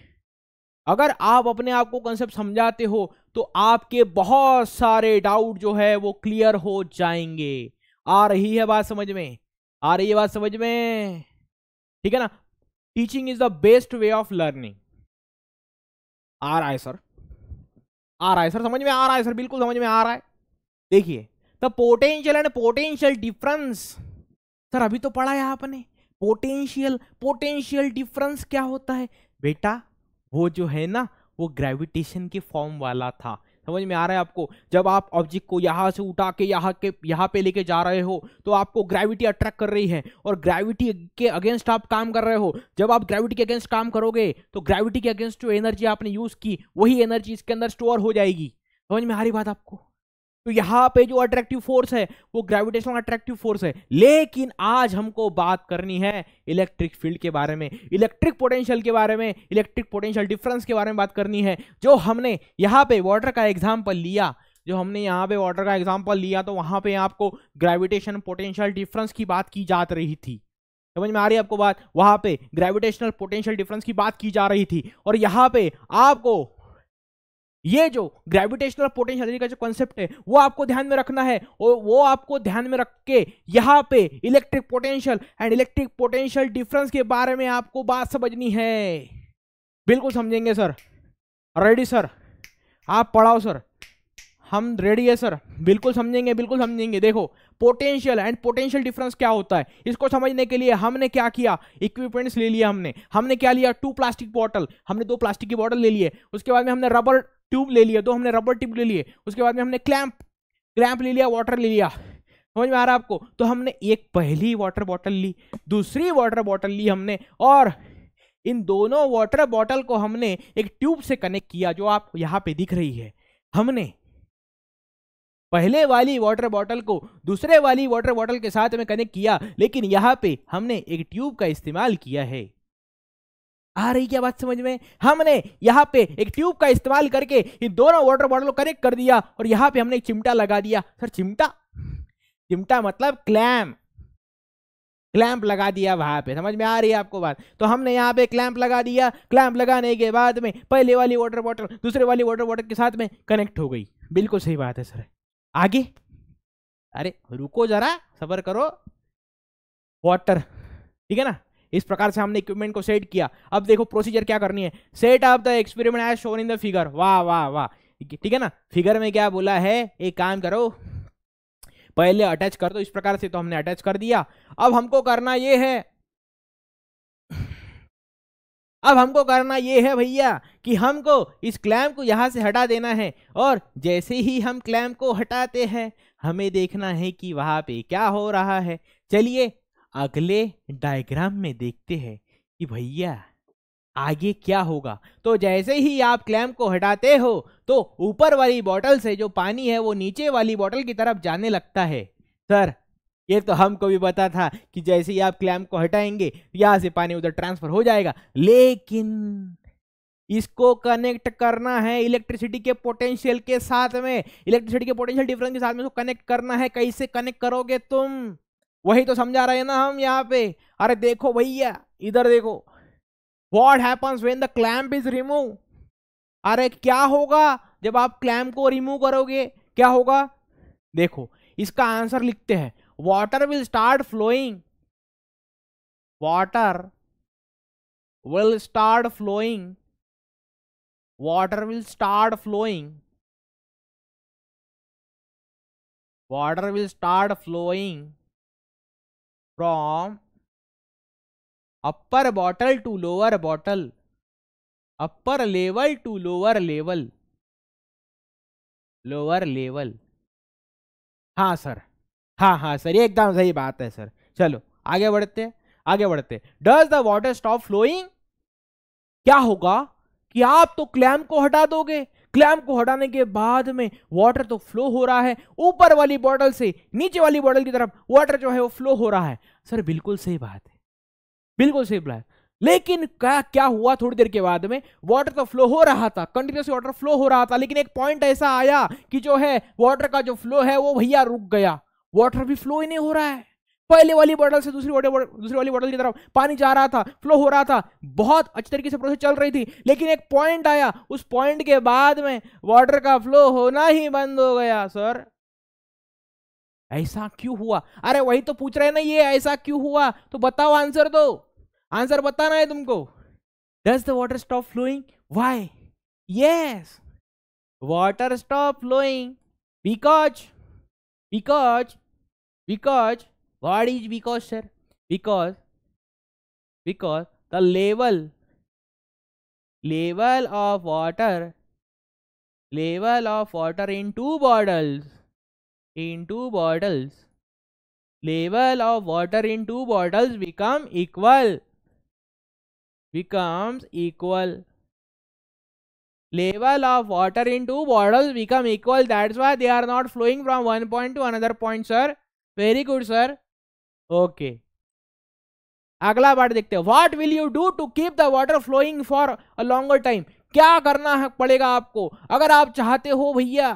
Speaker 1: अगर आप अपने आप को कंसेप्ट समझाते हो तो आपके बहुत सारे डाउट जो है वो क्लियर हो जाएंगे आ रही है बात समझ में आ रही है बात समझ में ठीक है ना teaching is the best way of learning आ रहा है सर आ रहा है सर समझ में आ रहा है सर बिल्कुल समझ में आ रहा है देखिए the potential and potential difference sir अभी तो पढ़ा है आपने पोटेंशियल पोटेंशियल डिफरेंस क्या होता है बेटा वो जो है ना वो ग्रेविटेशन के फॉर्म वाला था समझ में आ रहा है आपको जब आप ऑब्जेक्ट को यहाँ से उठा के यहाँ के यहाँ पे लेके जा रहे हो तो आपको ग्रेविटी अट्रैक्ट कर रही है और ग्रेविटी के अगेंस्ट आप काम कर रहे हो जब आप ग्रेविटी के अगेंस्ट काम करोगे तो ग्रेविटी के अगेंस्ट जो एनर्जी आपने यूज़ की वही एनर्जी इसके अंदर स्टोर हो जाएगी समझ में आ रही बात आपको तो यहाँ पे जो अट्रैक्टिव फोर्स है वो ग्रेविटेशनल अट्रैक्टिव फोर्स है लेकिन आज हमको बात करनी है इलेक्ट्रिक फील्ड के बारे में इलेक्ट्रिक पोटेंशियल के बारे में इलेक्ट्रिक पोटेंशियल डिफरेंस के बारे में बात करनी है जो हमने यहाँ पे वाटर का एग्जाम्पल लिया जो हमने यहाँ पे वाटर का एग्जाम्पल लिया तो वहाँ पर आपको ग्रेविटेशन पोटेंशियल डिफरेंस की बात की जा रही थी समझ में आ रही है आपको बात वहाँ पे ग्रेविटेशनल पोटेंशियल डिफरेंस की बात की जा रही थी और यहाँ पे आपको ये जो ग्रेविटेशनल पोटेंशियल एनर्जी का जो कॉन्सेप्ट है वो आपको ध्यान में रखना है और वो आपको ध्यान में रख के यहाँ पे electric potential and electric potential difference के बारे में आपको बात समझनी है बिल्कुल समझेंगे सर रेडी सर आप पढ़ाओ सर हम रेडी है सर बिल्कुल समझेंगे बिल्कुल समझेंगे देखो पोटेंशियल एंड पोटेंशियल डिफरेंस क्या होता है इसको समझने के लिए हमने क्या किया इक्विपमेंट्स ले लिया हमने हमने क्या लिया टू प्लास्टिक बॉटल हमने दो प्लास्टिक की बॉटल ले लिए उसके बाद में हमने रबर ट्यूब ले लिया दो हमने रबर ट्यूब ले लिए उसके बाद में हमने क्लैम्प क्लैम्प ले लिया वाटर ले लिया समझ में आ रहा है आपको तो हमने एक पहली वाटर बॉटल ली दूसरी वाटर बॉटल ली हमने और इन दोनों वाटर बॉटल को हमने एक ट्यूब से कनेक्ट किया जो आप यहाँ पे दिख रही है हमने पहले वाली वाटर बॉटल को दूसरे वाली वाटर बॉटल के साथ में कनेक्ट किया लेकिन यहाँ पे हमने एक ट्यूब का इस्तेमाल किया है आ रही क्या बात समझ में हमने यहाँ पे एक ट्यूब का इस्तेमाल करके इन दोनों वाटर बॉटल को कनेक्ट कर दिया और यहाँ पे हमने एक चिमटा लगा दिया सर चिमटा चिमटा मतलब क्लैम्प क्लैंप लगा दिया वहां पे समझ में आ रही है आपको बात तो हमने यहाँ पे क्लैंप लगा दिया क्लैंप लगाने के बाद में पहले वाली वाटर बॉटल दूसरे वाली वाटर बॉटल के साथ में कनेक्ट हो गई बिल्कुल सही बात है सर आगे अरे रुको जरा सबर करो वाटर ठीक है ना इस प्रकार से हमने इक्विपमेंट को सेट किया अब देखो प्रोसीजर क्या करनी है set of the experiment as shown in the figure वाह वाह वाह ठीक है ना फिगर में क्या बोला है एक काम करो पहले अटैच कर दो इस प्रकार से तो हमने अटैच कर दिया अब हमको करना ये है अब हमको करना ये है भैया कि हमको इस क्लैम को यहां से हटा देना है और जैसे ही हम क्लैम को हटाते हैं हमें देखना है कि वहां पे क्या हो रहा है चलिए अगले डायग्राम में देखते हैं कि भैया आगे क्या होगा तो जैसे ही आप क्लैम्प को हटाते हो तो ऊपर वाली बोतल से जो पानी है वो नीचे वाली बोतल की तरफ जाने लगता है सर ये तो हमको भी पता था कि जैसे ही आप क्लैम्प को हटाएंगे यहाँ से पानी उधर ट्रांसफर हो जाएगा लेकिन इसको कनेक्ट करना है इलेक्ट्रिसिटी के पोटेंशियल के साथ में इलेक्ट्रिसिटी के पोटेंशियल डिफरेंस के साथ में इसको कनेक्ट करना है कैसे कनेक्ट करोगे तुम वही तो समझा रहे हैं ना हम यहाँ पे अरे देखो भैया इधर देखो what happens when the clamp is remove अरे क्या होगा जब आप क्लैम्प को रिमूव करोगे क्या होगा देखो इसका आंसर लिखते
Speaker 2: हैं water will start flowing water will start flowing water will start flowing water will start flowing from upper bottle to lower bottle upper level to lower level lower level हाँ सर
Speaker 1: हाँ हाँ सर ये एकदम सही बात है सर चलो आगे बढ़ते आगे बढ़ते does the water stop flowing क्या होगा कि आप तो क्लैम को हटा दोगे क्लैम को हटाने के बाद में वाटर तो फ्लो हो रहा है ऊपर वाली बॉटल से नीचे वाली बॉटल की तरफ वाटर जो है वो फ्लो हो रहा है सर बिल्कुल सही बात है बिल्कुल सही बात लेकिन क्या क्या हुआ थोड़ी देर के बाद में वाटर तो फ्लो हो रहा था कंटिन्यूस वाटर फ्लो हो रहा था लेकिन एक पॉइंट ऐसा आया कि जो है वाटर का जो फ्लो है वो भैया रुक गया वाटर भी फ्लो ही नहीं हो रहा है पहले वाली बॉटल से दूसरी बॉटल दूसरी वाली बॉटल की तरफ पानी जा रहा था फ्लो हो रहा था बहुत अच्छी तरीके से प्रोसेस चल रही थी लेकिन एक पॉइंट आया उस पॉइंट के बाद में वाटर का फ्लो होना ही बंद हो गया सर ऐसा क्यों हुआ अरे वही तो पूछ रहे ना ये ऐसा क्यों हुआ तो बताओ आंसर दो आंसर बताना है तुमको does the water stop flowing why yes water stop flowing because because
Speaker 2: because What is because sir? Because because the level level of water
Speaker 1: level of water in two bottles in two bottles level of water in two bottles become equal becomes equal level of water in two bottles become equal that's why they are not flowing from one point to another point sir very good sir okay अगला पार्ट देखते हैं what will you do to keep the water flowing for a longer time क्या करना पड़ेगा आपको अगर आप चाहते हो भैया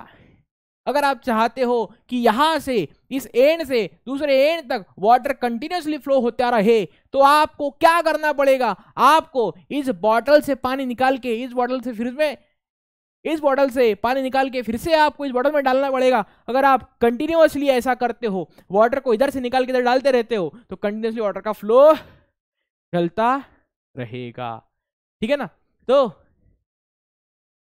Speaker 1: अगर आप चाहते हो कि यहां से इस एंड से दूसरे एंड तक वाटर कंटिन्यूसली फ्लो होता रहे तो आपको क्या करना पड़ेगा आपको इस बॉटल से पानी निकाल के इस बॉटल से फ्रिज में इस बॉटल से पानी निकाल के फिर से आपको इस बॉटल में डालना पड़ेगा अगर आप कंटिन्यूसली ऐसा करते हो वाटर को इधर से निकाल के इधर डालते रहते हो तो कंटिन्यूसली वाटर का फ्लो चलता रहेगा ठीक है ना तो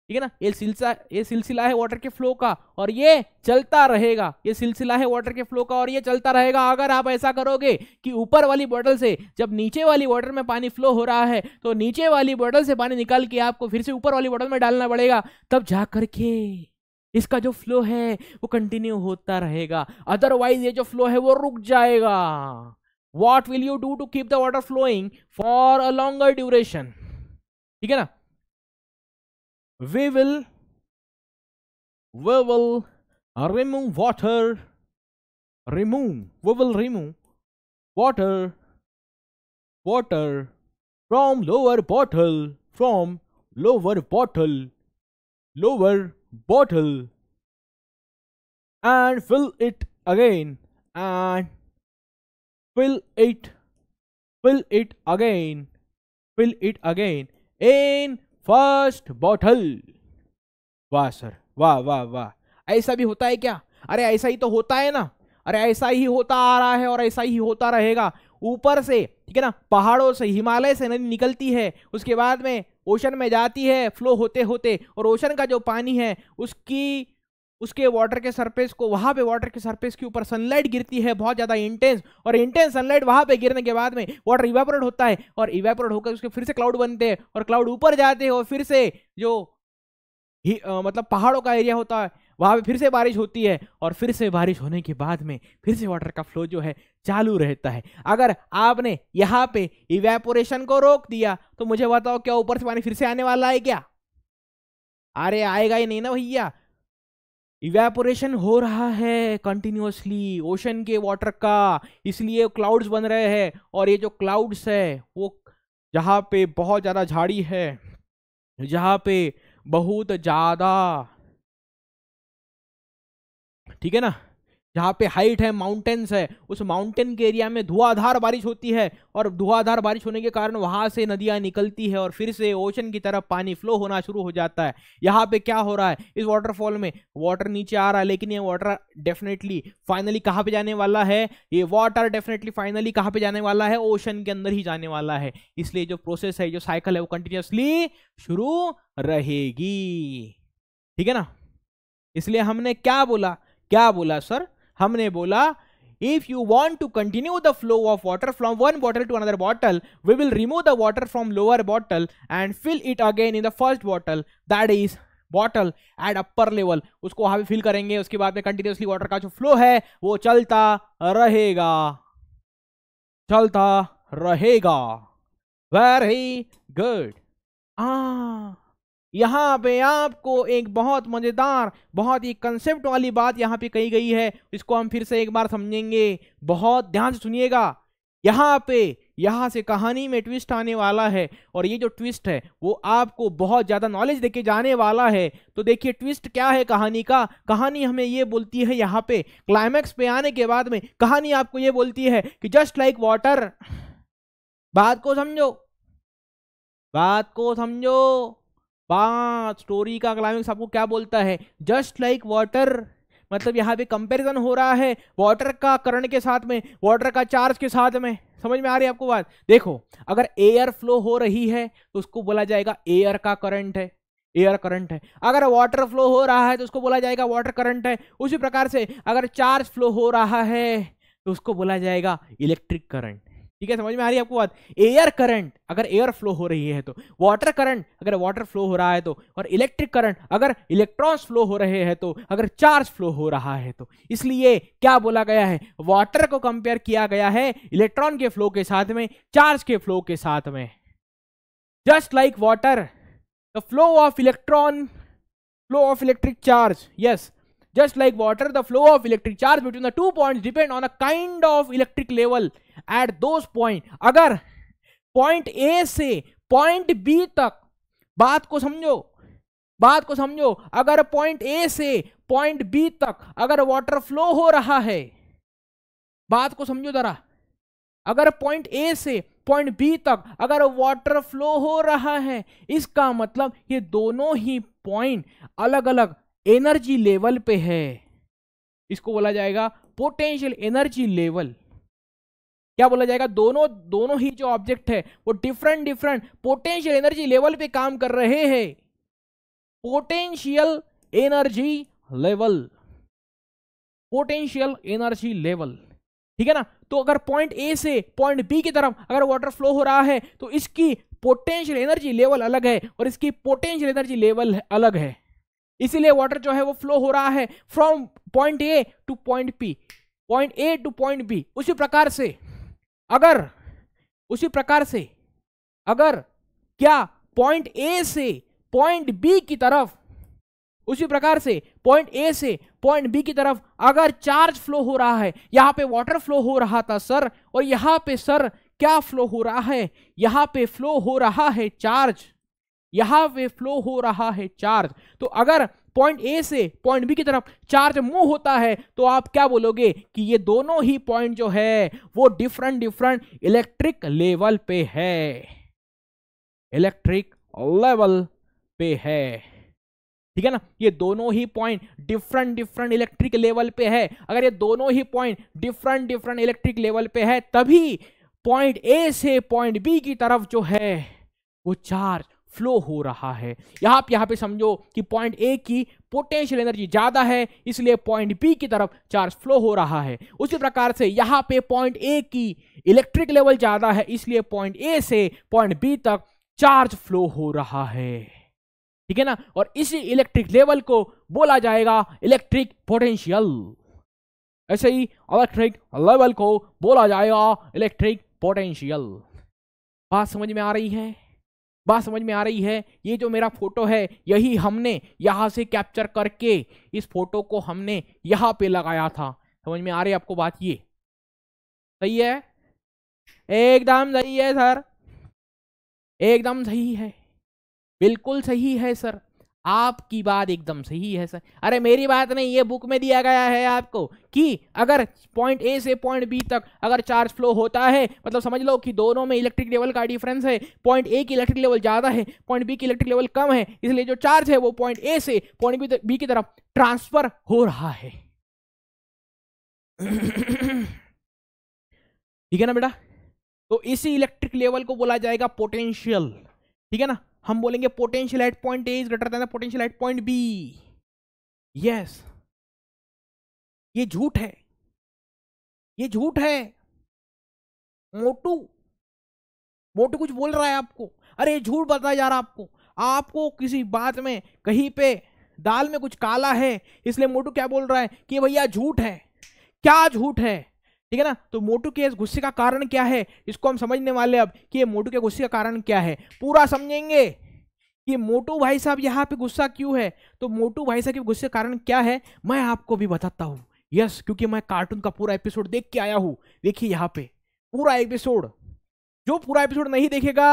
Speaker 1: ठीक है ना ये सिलसिला ये सिलसिला है वाटर के फ्लो का और ये चलता रहेगा ये सिलसिला है वाटर के फ्लो का और ये चलता रहेगा अगर आप ऐसा करोगे कि ऊपर वाली बॉटल से जब नीचे वाली बॉटल में पानी फ्लो हो रहा है तो नीचे वाली बॉटल से पानी निकाल के आपको फिर से ऊपर वाली बॉटल में डालना पड़ेगा तब जा करके इसका जो फ्लो है वो कंटिन्यू होता रहेगा अदरवाइज ये जो फ्लो है वो रुक जाएगा what will you do to keep the water flowing for a
Speaker 2: longer duration ठीक है ना we will we will remove water remove we will remove water water from lower bottle from lower bottle lower bottle and fill it again and fill it fill it again fill it again in first bottle वाह सर वाह वाह वाह
Speaker 1: ऐसा भी होता है क्या अरे ऐसा ही तो होता है ना अरे ऐसा ही होता आ रहा है और ऐसा ही होता रहेगा ऊपर से ठीक है ना पहाड़ों से हिमालय से नदी निकलती है उसके बाद में ओशन में जाती है फ्लो होते होते और ओशन का जो पानी है उसकी उसके वाटर के सरफेस को वहां पे वाटर के सरफेस के ऊपर सनलाइट गिरती है बहुत ज्यादा इंटेंस और इंटेंस सनलाइट वहां पे गिरने के बाद में वाटर इवेपोरेट होता है और इवेपोरेट होकर उसके फिर से क्लाउड बनते हैं और क्लाउड ऊपर जाते हैं और फिर से जो ही आ, मतलब पहाड़ों का एरिया होता है वहां पर फिर से बारिश होती है और फिर से बारिश होने के बाद में फिर से वाटर का फ्लो जो है चालू रहता है अगर आपने यहाँ पे इवेपोरेशन को रोक दिया तो मुझे बताओ क्या ऊपर से पानी फिर से आने वाला है क्या अरे आएगा ही नहीं ना भैया इवेपोरेशन हो रहा है कंटिन्यूसली ओशन के वाटर का इसलिए क्लाउड्स बन रहे हैं और ये जो क्लाउड्स है वो जहाँ पे बहुत ज़्यादा झाड़ी है जहाँ पे बहुत ज़्यादा ठीक है ना जहाँ पे हाइट है माउंटेन्स है उस माउंटेन के एरिया में धुआंधार बारिश होती है और धुआंधार बारिश होने के कारण वहाँ से नदियाँ निकलती है और फिर से ओशन की तरफ पानी फ्लो होना शुरू हो जाता है यहाँ पे क्या हो रहा है इस वाटरफॉल में वाटर नीचे आ रहा है लेकिन ये वाटर डेफिनेटली फाइनली कहाँ पर जाने वाला है ये वाटर डेफिनेटली फाइनली कहाँ पर जाने वाला है ओशन के अंदर ही जाने वाला है इसलिए जो प्रोसेस है जो साइकिल है वो कंटिन्यूसली शुरू रहेगी ठीक है ना इसलिए हमने क्या बोला क्या बोला सर हमने बोला if you want to continue the flow of water from one bottle to another bottle we will remove the water from lower bottle and fill it again in the first bottle that is bottle at upper level उसको वहां पे फिल करेंगे उसके बाद में कंटिन्यूसली वाटर का जो फ्लो है वो चलता रहेगा चलता रहेगा वेरी गुड आ यहाँ पे आपको एक बहुत मज़ेदार बहुत ही कंसेप्ट वाली बात यहाँ पे कही गई है इसको हम फिर से एक बार समझेंगे बहुत ध्यान से सुनिएगा यहाँ पे यहाँ से कहानी में ट्विस्ट आने वाला है और ये जो ट्विस्ट है वो आपको बहुत ज़्यादा नॉलेज देके जाने वाला है तो देखिए ट्विस्ट क्या है कहानी का कहानी हमें ये बोलती है यहाँ पे क्लाइमैक्स पे आने के बाद में कहानी आपको ये बोलती है कि जस्ट लाइक वाटर बात को समझो बात को समझो स्टोरी का क्लाइमेक्स आपको क्या बोलता है जस्ट लाइक वाटर मतलब यहाँ पे कंपैरिजन हो रहा है वाटर का करंट के साथ में वाटर का चार्ज के साथ में समझ में आ रही है आपको बात देखो अगर एयर फ्लो हो रही है तो उसको बोला जाएगा एयर का करंट है एयर करंट है अगर वाटर फ्लो हो रहा है तो उसको बोला जाएगा वाटर करंट है उसी प्रकार से अगर चार्ज फ्लो हो रहा है तो उसको बोला जाएगा इलेक्ट्रिक करंट ठीक है समझ में आ रही है आपको बात एयर करंट अगर एयर फ्लो हो रही है तो वाटर करंट अगर वाटर फ्लो हो रहा है तो और इलेक्ट्रिक करंट अगर इलेक्ट्रॉन्स फ्लो हो रहे हैं तो अगर चार्ज फ्लो हो रहा है तो इसलिए क्या बोला गया है वाटर को कंपेयर किया गया है इलेक्ट्रॉन के फ्लो के साथ में चार्ज के फ्लो के साथ में just like water the flow of electron flow of electric charge yes just like water, the flow of electric charge between the two points depend on a kind of electric level at those point. अगर पॉइंट ए से पॉइंट बी तक बात को समझो बात को समझो अगर पॉइंट ए से पॉइंट बी तक अगर वाटर फ्लो हो रहा है बात को समझो जरा अगर पॉइंट ए से पॉइंट बी तक अगर वाटर फ्लो हो रहा है इसका मतलब ये दोनों ही पॉइंट अलग अलग एनर्जी लेवल पे है इसको बोला जाएगा पोटेंशियल एनर्जी लेवल क्या बोला जाएगा दोनों दोनों ही जो ऑब्जेक्ट है वो different different potential energy level पे काम कर रहे हैं potential energy level potential energy level ठीक है ना तो अगर पॉइंट ए से पॉइंट बी की तरफ अगर वाटर फ्लो हो रहा है तो इसकी पोटेंशियल एनर्जी लेवल अलग है और इसकी पोटेंशियल एनर्जी लेवल अलग है इसीलिए वाटर जो है वो फ्लो हो रहा है from point A to point P point A to point B उसी प्रकार से अगर उसी प्रकार से अगर क्या पॉइंट ए से पॉइंट बी की तरफ उसी प्रकार से पॉइंट ए से पॉइंट बी की तरफ अगर चार्ज फ्लो हो रहा है यहाँ पे वाटर फ्लो हो रहा था सर और यहाँ पे सर क्या फ्लो हो रहा है यहाँ पे फ्लो हो रहा है चार्ज यहां पे फ्लो हो रहा है चार्ज तो अगर पॉइंट ए से पॉइंट बी की तरफ चार्ज मूव होता है तो आप क्या बोलोगे कि ये दोनों ही पॉइंट जो है वो डिफरेंट डिफरेंट इलेक्ट्रिक लेवल पे है इलेक्ट्रिक लेवल पे है ठीक है ना ये दोनों ही point different different electric level पे है अगर ये दोनों ही point different different electric level पे है तभी पॉइंट ए से पॉइंट बी की तरफ जो है वो चार्ज फ्लो हो रहा है यहाँ आप यहाँ पे समझो कि पॉइंट ए की पोटेंशियल एनर्जी ज़्यादा है इसलिए पॉइंट बी की तरफ चार्ज फ्लो हो रहा है उसी प्रकार से यहाँ पे पॉइंट ए की इलेक्ट्रिक लेवल ज़्यादा है इसलिए पॉइंट ए से पॉइंट बी तक चार्ज फ्लो हो रहा है ठीक है ना और इसी इलेक्ट्रिक लेवल को बोला जाएगा इलेक्ट्रिक पोटेंशियल ऐसे ही इलेक्ट्रिक लेवल को बोला जाएगा इलेक्ट्रिक पोटेंशियल बात समझ में आ रही है बात समझ में आ रही है ये जो मेरा फोटो है यही हमने यहाँ से कैप्चर करके इस फोटो को हमने यहाँ पे लगाया था समझ में आ रही है आपको बात ये सही है एकदम सही है सर एकदम सही है बिल्कुल सही है सर आपकी बात एकदम सही है सर अरे मेरी बात नहीं ये बुक में दिया गया है आपको कि अगर पॉइंट ए से पॉइंट बी तक अगर चार्ज फ्लो होता है मतलब समझ लो कि दोनों में इलेक्ट्रिक लेवल का डिफरेंस है पॉइंट ए की इलेक्ट्रिक लेवल ज़्यादा है पॉइंट बी की इलेक्ट्रिक लेवल कम है इसलिए जो चार्ज है वो पॉइंट ए से पॉइंट बी की तरफ ट्रांसफर हो रहा है ठीक है ना बेटा तो इसी इलेक्ट्रिक लेवल को बोला जाएगा पोटेंशियल
Speaker 2: ठीक है ना हम बोलेंगे potential at point A is greater than the potential at point B yes ये झूठ है ये झूठ है मोटू मोटू कुछ बोल रहा है आपको
Speaker 1: अरे झूठ बताया जा रहा आपको आपको किसी बात में कहीं पे दाल में कुछ काला है इसलिए मोटू क्या बोल रहा है कि भैया झूठ है क्या झूठ है ठीक है ना तो मोटू के गुस्से का कारण क्या है इसको हम समझने वाले अब कि ये मोटू के गुस्से का कारण क्या है पूरा समझेंगे कि मोटू भाई साहब यहाँ पे गुस्सा क्यों है तो मोटू भाई साहब के गुस्से का कारण क्या है मैं आपको भी बताता हूँ यस क्योंकि मैं कार्टून का पूरा एपिसोड देख के आया हूँ देखिए यहाँ पे पूरा एपिसोड जो पूरा एपिसोड नहीं देखेगा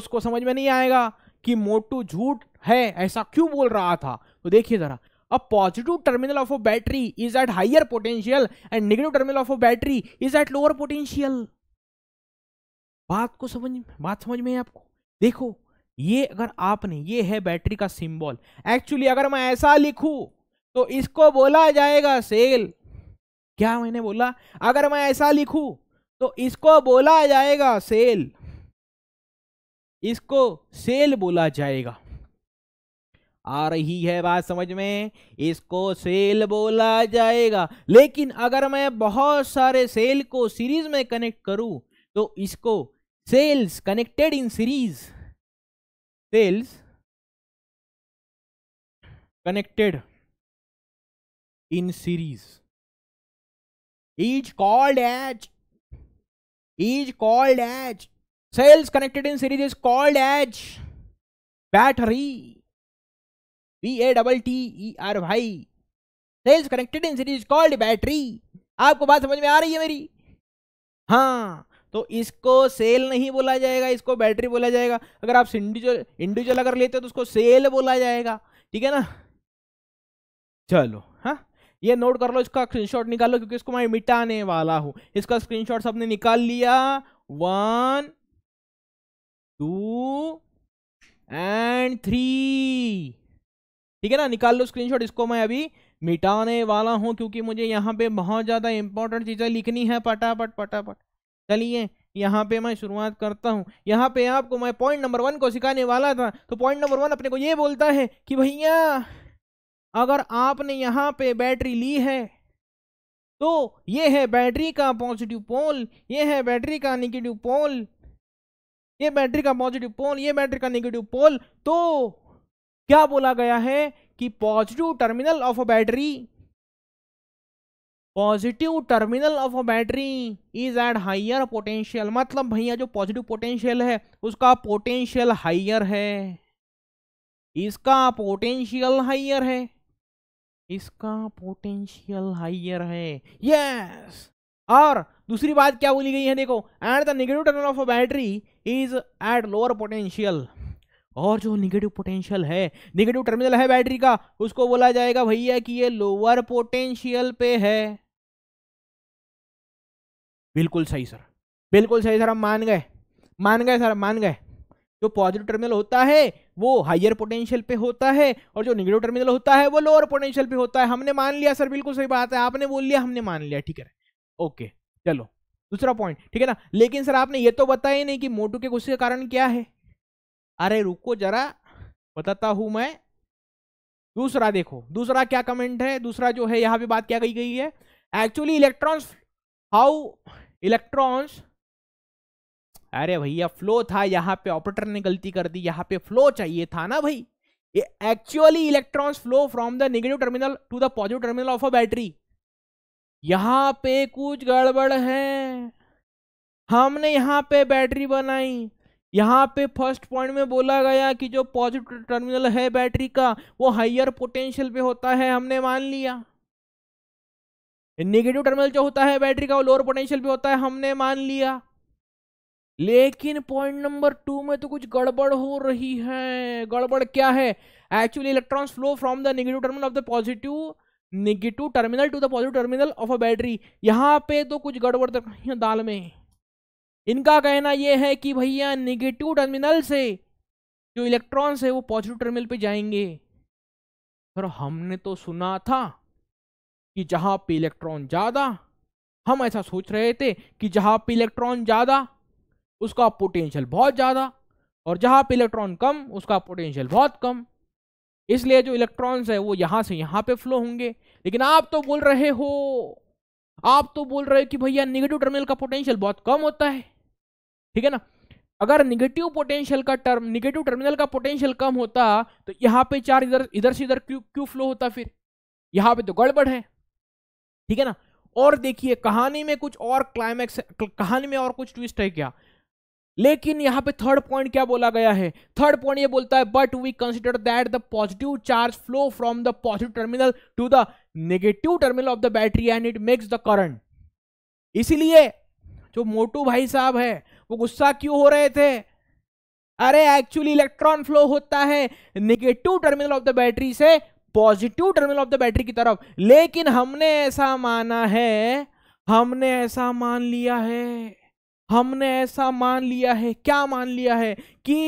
Speaker 1: उसको समझ में नहीं आएगा कि मोटू झूठ है ऐसा क्यों बोल रहा था तो देखिए जरा A positive terminal of a battery is at higher potential and negative terminal of a battery is at lower potential. बात को समझ बात समझ में आपको देखो ये अगर आपने ये है बैटरी का सिंबल एक्चुअली अगर मैं ऐसा लिखूं तो इसको बोला जाएगा सेल क्या मैंने बोला अगर मैं ऐसा लिखूं तो इसको बोला जाएगा सेल इसको सेल बोला जाएगा आ रही है बात समझ में इसको सेल बोला जाएगा लेकिन अगर मैं बहुत सारे सेल को सीरीज में कनेक्ट करूं तो इसको
Speaker 2: cells connected in series cells connected in series is called as is called as cells connected in series is called as battery B A double T E R भाई cells connected in series called battery आपको बात समझ में आ रही है मेरी हाँ तो इसको सेल
Speaker 1: नहीं बोला जाएगा इसको बैटरी बोला जाएगा अगर आप इंडिविजुअल इंडिविजुअल अगर लेते हो तो उसको सेल बोला जाएगा ठीक है ना चलो हाँ ये नोट कर लो इसका स्क्रीनशॉट निकाल लो क्योंकि इसको मैं मिटाने वाला हूँ इसका स्क्रीनशॉट सबने निकाल लिया वन टू एंड थ्री ठीक है ना निकाल लो स्क्रीनशॉट इसको मैं अभी मिटाने वाला हूँ क्योंकि मुझे यहाँ पे बहुत ज़्यादा इंपॉर्टेंट चीज़ें लिखनी है पटापट पटापट चलिए यहाँ पे मैं शुरुआत करता हूँ यहाँ पे आपको मैं पॉइंट नंबर वन को सिखाने वाला था तो पॉइंट नंबर वन अपने को ये बोलता है कि भैया अगर आपने यहाँ पे बैटरी ली है तो ये है बैटरी का पॉजिटिव पोल ये है बैटरी का निगेटिव पोल ये बैटरी का पॉजिटिव पोल ये बैटरी का निगेटिव पोल तो क्या बोला गया है कि positive terminal of a battery positive terminal of a battery is at higher potential मतलब भैया जो पॉजिटिव पोटेंशियल है उसका पोटेंशियल हाइयर है इसका पोटेंशियल हाइयर है इसका पोटेंशियल हाइयर है यस और दूसरी बात क्या बोली गई है देखो at the negative terminal of a battery is at lower potential और जो निगेटिव पोटेंशियल है निगेटिव टर्मिनल है बैटरी का उसको बोला जाएगा भैया कि ये लोअर पोटेंशियल पे है
Speaker 2: बिल्कुल सही सर
Speaker 1: बिल्कुल सही सर हम मान गए मान गए सर मान गए जो पॉजिटिव टर्मिनल होता है वो हायर पोटेंशियल पे होता है और जो निगेटिव टर्मिनल होता है वो लोअर पोटेंशियल पे होता है हमने मान लिया सर बिल्कुल सही बात है आपने बोल लिया हमने मान लिया ठीक है ओके चलो दूसरा पॉइंट ठीक है ना लेकिन सर आपने ये तो बताया नहीं कि मोटू के गुस्से का कारण क्या है अरे रुको जरा बताता हूं मैं दूसरा देखो दूसरा क्या कमेंट है दूसरा जो है यहां पे बात क्या कही गई है एक्चुअली इलेक्ट्रॉन्स हाउ इलेक्ट्रॉन्स अरे भैया फ्लो था यहाँ पे ऑपरेटर ने गलती कर दी यहाँ पे फ्लो चाहिए था ना भाई actually electrons flow from the negative terminal to the positive terminal of a battery यहाँ पे कुछ गड़बड़ है हमने यहाँ पे बैटरी बनाई यहाँ पे फर्स्ट पॉइंट में बोला गया कि जो पॉजिटिव टर्मिनल है बैटरी का वो हाइयर पोटेंशियल पे होता है हमने मान लिया नेगेटिव टर्मिनल जो होता है बैटरी का वो लोअर पोटेंशियल पे होता है हमने मान लिया लेकिन पॉइंट नंबर टू में तो कुछ गड़बड़ हो रही है गड़बड़ क्या है actually electron flow from the negative terminal of the positive negative terminal to the positive terminal of a battery यहाँ पे तो कुछ गड़बड़ तो दाल में इनका कहना यह है कि भैया निगेटिव टर्मिनल से जो इलेक्ट्रॉन्स है वो पॉजिटिव टर्मिनल पे जाएंगे पर हमने तो सुना था कि जहां पे इलेक्ट्रॉन ज़्यादा हम ऐसा सोच रहे थे कि जहां पे इलेक्ट्रॉन ज़्यादा उसका पोटेंशियल बहुत ज़्यादा और जहां पे इलेक्ट्रॉन कम उसका पोटेंशियल बहुत कम इसलिए जो इलेक्ट्रॉन्स है वो यहां से यहां पे फ्लो होंगे लेकिन आप तो बोल रहे हो आप तो बोल रहे हो कि भैया निगेटिव टर्मिनल का पोटेंशियल बहुत कम होता है ठीक है ना अगर निगेटिव पोटेंशियल का टर्म निगेटिव टर्मिनल का पोटेंशियल कम होता तो यहाँ पे चार्ज इधर इधर से इधर क्यों क्यों फ्लो होता फिर यहाँ पे तो गड़बड़ है ठीक है ना और देखिए कहानी में कुछ और क्लाइमैक्स कहानी में और कुछ ट्विस्ट है क्या लेकिन यहाँ पे थर्ड पॉइंट क्या बोला गया है थर्ड पॉइंट ये बोलता है but we consider that the positive charge flow from the positive terminal to the negative terminal of the battery and it makes the current इसीलिए जो मोटू भाई साहब है वो गुस्सा क्यों हो रहे थे अरे एक्चुअली इलेक्ट्रॉन फ्लो होता है negative terminal of the battery से positive terminal of the battery की तरफ लेकिन हमने ऐसा माना है हमने ऐसा मान लिया है हमने ऐसा मान लिया है क्या मान लिया है कि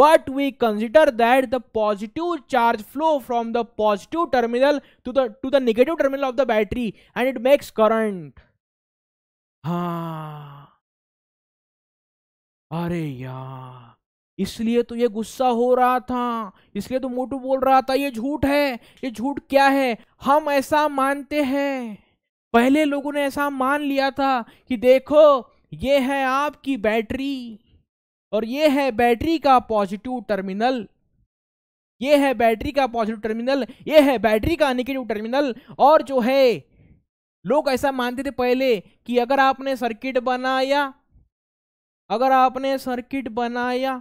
Speaker 1: but we consider that the positive charge flow from the positive terminal to the to the negative terminal of the battery and it
Speaker 2: makes current हाँ अरे यार इसलिए तो ये गुस्सा हो रहा था इसलिए तो मोटू
Speaker 1: बोल रहा था ये झूठ है ये झूठ क्या है हम ऐसा मानते हैं पहले लोगों ने ऐसा मान लिया था कि देखो ये है आपकी बैटरी और ये है बैटरी का पॉजिटिव टर्मिनल ये है बैटरी का पॉजिटिव टर्मिनल ये है बैटरी का निगेटिव टर्मिनल और जो है लोग ऐसा मानते थे पहले कि अगर आपने सर्किट बनाया अगर आपने सर्किट बनाया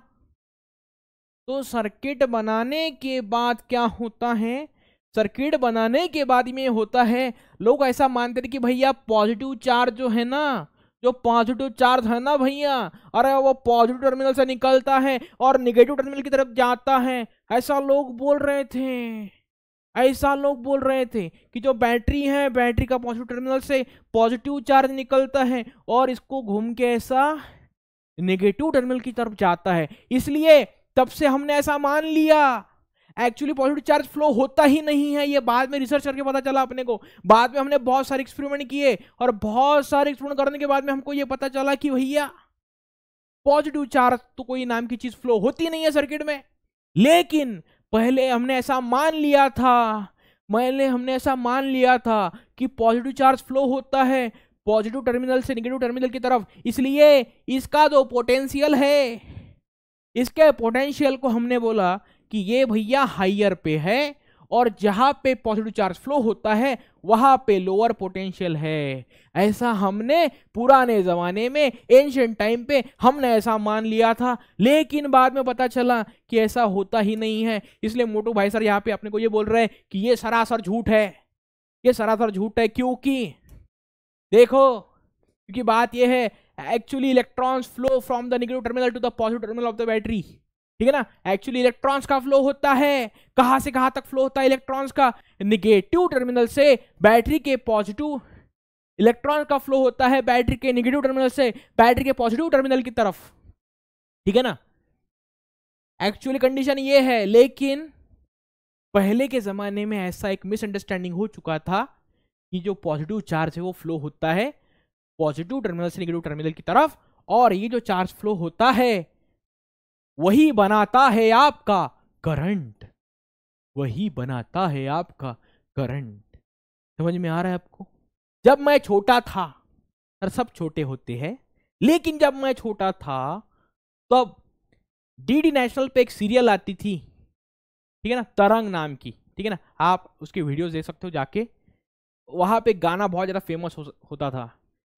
Speaker 1: तो सर्किट बनाने के बाद क्या होता है सर्किट बनाने के बाद में होता है लोग ऐसा मानते थे कि भैया पॉजिटिव चार्ज जो है ना जो पॉजिटिव चार्ज है ना भैया अरे वो पॉजिटिव टर्मिनल से निकलता है और निगेटिव टर्मिनल की तरफ जाता है ऐसा लोग बोल रहे थे ऐसा लोग बोल रहे थे कि जो बैटरी है बैटरी का पॉजिटिव टर्मिनल से पॉजिटिव चार्ज निकलता है और इसको घूम के ऐसा नेगेटिव टर्मिनल की तरफ जाता है इसलिए तब से हमने ऐसा मान लिया एक्चुअली पॉजिटिव चार्ज फ्लो होता ही नहीं है ये बाद में रिसर्च करके पता चला अपने को बाद में हमने बहुत सारे एक्सपेरिमेंट किए और बहुत सारे एक्सपेरिमेंट करने के बाद में हमको ये पता चला कि भैया पॉजिटिव चार्ज तो कोई नाम की चीज फ्लो होती नहीं है सर्किट में लेकिन पहले हमने ऐसा मान लिया था मैंने हमने ऐसा मान लिया था कि पॉजिटिव चार्ज फ्लो होता है पॉजिटिव टर्मिनल से निगेटिव टर्मिनल की तरफ इसलिए इसका जो पोटेंशियल है इसके पोटेंशियल को हमने बोला कि ये भैया हाइयर पे है और जहां पे पॉजिटिव चार्ज फ्लो होता है वहां पे लोअर पोटेंशियल है ऐसा हमने पुराने ज़माने में एंशंट टाइम पे हमने ऐसा मान लिया था लेकिन बाद में पता चला कि ऐसा होता ही नहीं है इसलिए मोटू भाई सर यहाँ पे अपने को ये बोल रहे हैं कि ये सरासर झूठ है ये सरासर झूठ है क्योंकि देखो क्योंकि बात यह है actually electrons flow from the negative terminal to the positive terminal of the battery ठीक है ना एक्चुअली इलेक्ट्रॉन्स का फ्लो होता है कहाँ से कहाँ तक फ्लो होता है इलेक्ट्रॉन्स का निगेटिव टर्मिनल से बैटरी के पॉजिटिव इलेक्ट्रॉन का फ्लो होता है बैटरी के निगेटिव टर्मिनल से बैटरी के पॉजिटिव टर्मिनल की तरफ ठीक है ना एक्चुअली कंडीशन ये है लेकिन पहले के ज़माने में ऐसा एक मिसअंडरस्टैंडिंग हो चुका था कि जो पॉजिटिव चार्ज है वो फ्लो होता है पॉजिटिव टर्मिनल से निगेटिव टर्मिनल की तरफ और ये जो चार्ज फ्लो होता है वही बनाता है आपका करंट वही बनाता है आपका करंट समझ में आ रहा है आपको जब मैं छोटा था सर सब छोटे होते हैं लेकिन जब मैं छोटा था तब तो डीडी नेशनल पे एक सीरियल आती थी ठीक है ना तरंग नाम की ठीक है ना आप उसकी वीडियोस देख सकते हो जाके वहाँ पे गाना बहुत ज़्यादा फेमस हो, होता था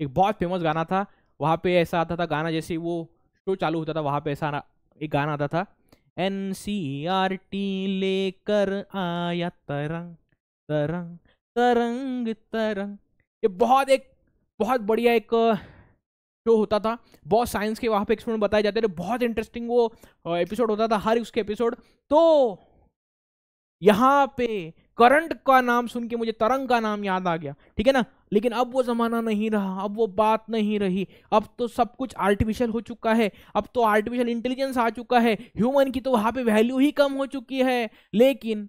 Speaker 1: एक बहुत फेमस गाना था वहाँ पे ऐसा आता था गाना जैसे वो शो चालू होता था वहाँ पे ऐसा एक गाना आता था एन सी आर टी लेकर आया तरंग तरंग तरंग तरंग ये बहुत एक बहुत बढ़िया एक शो होता था बहुत साइंस के वहाँ पे एक्सपेरिमेंट बताए जाते थे बहुत इंटरेस्टिंग वो एपिसोड होता था हर उसके एपिसोड तो यहाँ पे करंट का नाम सुन के मुझे तरंग का नाम याद आ गया ठीक है ना लेकिन अब वो ज़माना नहीं रहा अब वो बात नहीं रही अब तो सब कुछ आर्टिफिशियल हो चुका है अब तो आर्टिफिशियल इंटेलिजेंस आ चुका है ह्यूमन की तो वहाँ पे वैल्यू ही कम हो चुकी है लेकिन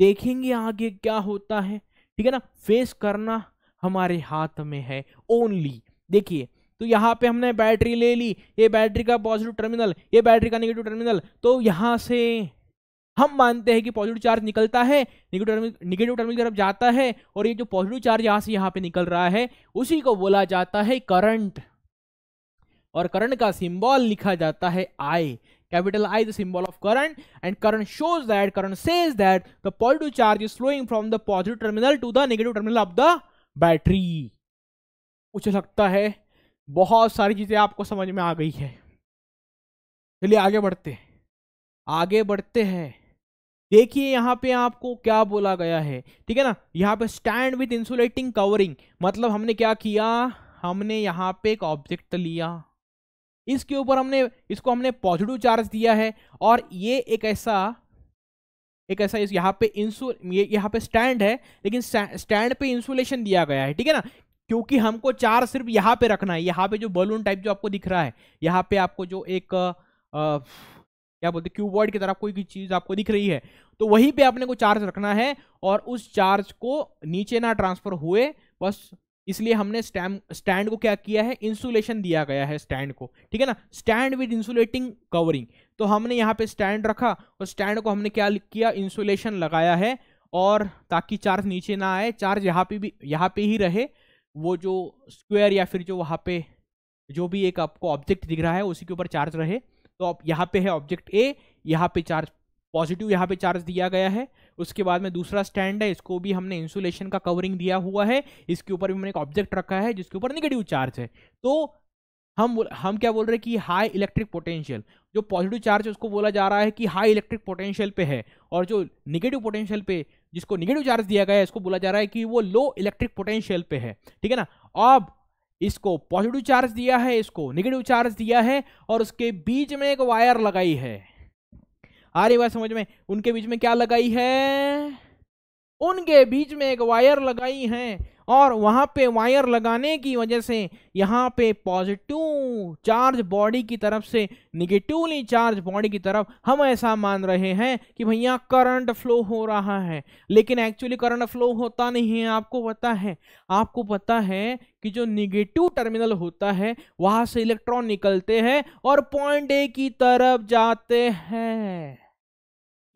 Speaker 1: देखेंगे आगे क्या होता है ठीक है ना फेस करना हमारे हाथ में है ओनली देखिए तो यहाँ पे हमने बैटरी ले ली ये बैटरी का पॉजिटिव टर्मिनल ये बैटरी का नेगेटिव टर्मिनल तो यहाँ से हम मानते हैं कि पॉजिटिव चार्ज निकलता है निगेटिव टर्मिनल की तरफ जाता है और ये जो पॉजिटिव चार्ज यहां से यहां पे निकल रहा है उसी को बोला जाता है करंट और करंट का सिंबल लिखा जाता है I capital I the symbol of current and current shows that current says that the positive charge is flowing from the positive terminal to the negative terminal of the battery
Speaker 2: कुछ लगता है बहुत सारी चीजें आपको समझ में आ गई है चलिए आगे बढ़ते आगे बढ़ते हैं देखिए
Speaker 1: यहाँ पे आपको क्या बोला गया है ठीक है ना यहाँ पे स्टैंड विथ इंसुलेटिंग कवरिंग मतलब हमने क्या किया हमने यहाँ पे एक ऑब्जेक्ट लिया इसके ऊपर हमने इसको हमने पॉजिटिव चार्ज दिया है और ये एक ऐसा एक ऐसा इस यहाँ पे इंसुल ये यहाँ पे स्टैंड है लेकिन स्टैंड पे इंसुलेशन दिया गया है ठीक है ना क्योंकि हमको चार्ज सिर्फ यहाँ पे रखना है यहाँ पे जो बलून टाइप जो आपको दिख रहा है यहाँ पे आपको जो एक आ, आ, क्या बोलते हैं क्यूबॉइड की तरफ कोई चीज़ आपको दिख रही है तो वहीं पे आपने को चार्ज रखना है और उस चार्ज को नीचे ना ट्रांसफर हुए बस इसलिए हमने स्टैम स्टैंड को क्या किया है इंसुलेशन दिया गया है स्टैंड को ठीक है ना स्टैंड विद इंसुलेटिंग कवरिंग तो हमने यहाँ पे स्टैंड रखा और स्टैंड को हमने क्या किया इंसुलेशन लगाया है और ताकि चार्ज नीचे ना आए चार्ज यहाँ पे भी यहाँ पे ही रहे वो जो स्क्वायर या फिर जो वहाँ पे जो भी एक आपको ऑब्जेक्ट दिख रहा है उसी के ऊपर चार्ज रहे तो आप यहाँ पे है ऑब्जेक्ट ए यहाँ पे चार्ज पॉजिटिव यहाँ पे चार्ज दिया गया है उसके बाद में दूसरा स्टैंड है इसको भी हमने इंसुलेशन का कवरिंग दिया हुआ है इसके ऊपर भी हमने एक ऑब्जेक्ट रखा है जिसके ऊपर निगेटिव चार्ज है तो हम हम क्या बोल रहे हैं कि हाई इलेक्ट्रिक पोटेंशियल जो पॉजिटिव चार्ज है उसको बोला जा रहा है कि हाई इलेक्ट्रिक पोटेंशियल पे है और जो निगेटिव पोटेंशियल पे जिसको निगेटिव चार्ज दिया गया है इसको बोला जा रहा है कि वो लो इलेक्ट्रिक पोटेंशियल पे है ठीक है ना अब इसको पॉजिटिव चार्ज दिया है इसको निगेटिव चार्ज दिया है और उसके बीच में एक वायर लगाई है आ रही बात समझ में उनके बीच में क्या लगाई है उनके बीच में एक वायर लगाई है और वहाँ पे वायर लगाने की वजह से यहाँ पे पॉजिटिव चार्ज बॉडी की तरफ से निगेटिवली चार्ज बॉडी की तरफ हम ऐसा मान रहे हैं कि भैया करंट फ्लो हो रहा है लेकिन एक्चुअली करंट फ्लो होता नहीं है आपको पता है आपको पता है कि जो निगेटिव टर्मिनल होता है वहाँ से इलेक्ट्रॉन निकलते हैं और पॉइंट ए की तरफ जाते हैं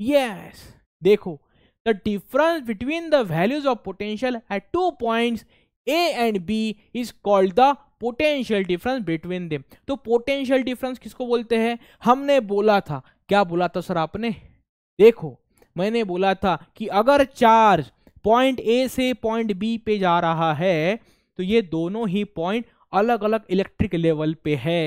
Speaker 1: यस yes! देखो the difference between the values of potential at two points A and B is called the potential difference between them तो पोटेंशियल डिफरेंस किसको बोलते हैं हमने बोला था क्या बोला था सर आपने देखो मैंने बोला था कि अगर चार्ज पॉइंट ए से पॉइंट बी पे जा रहा है तो ये दोनों ही पॉइंट अलग अलग इलेक्ट्रिक लेवल पे है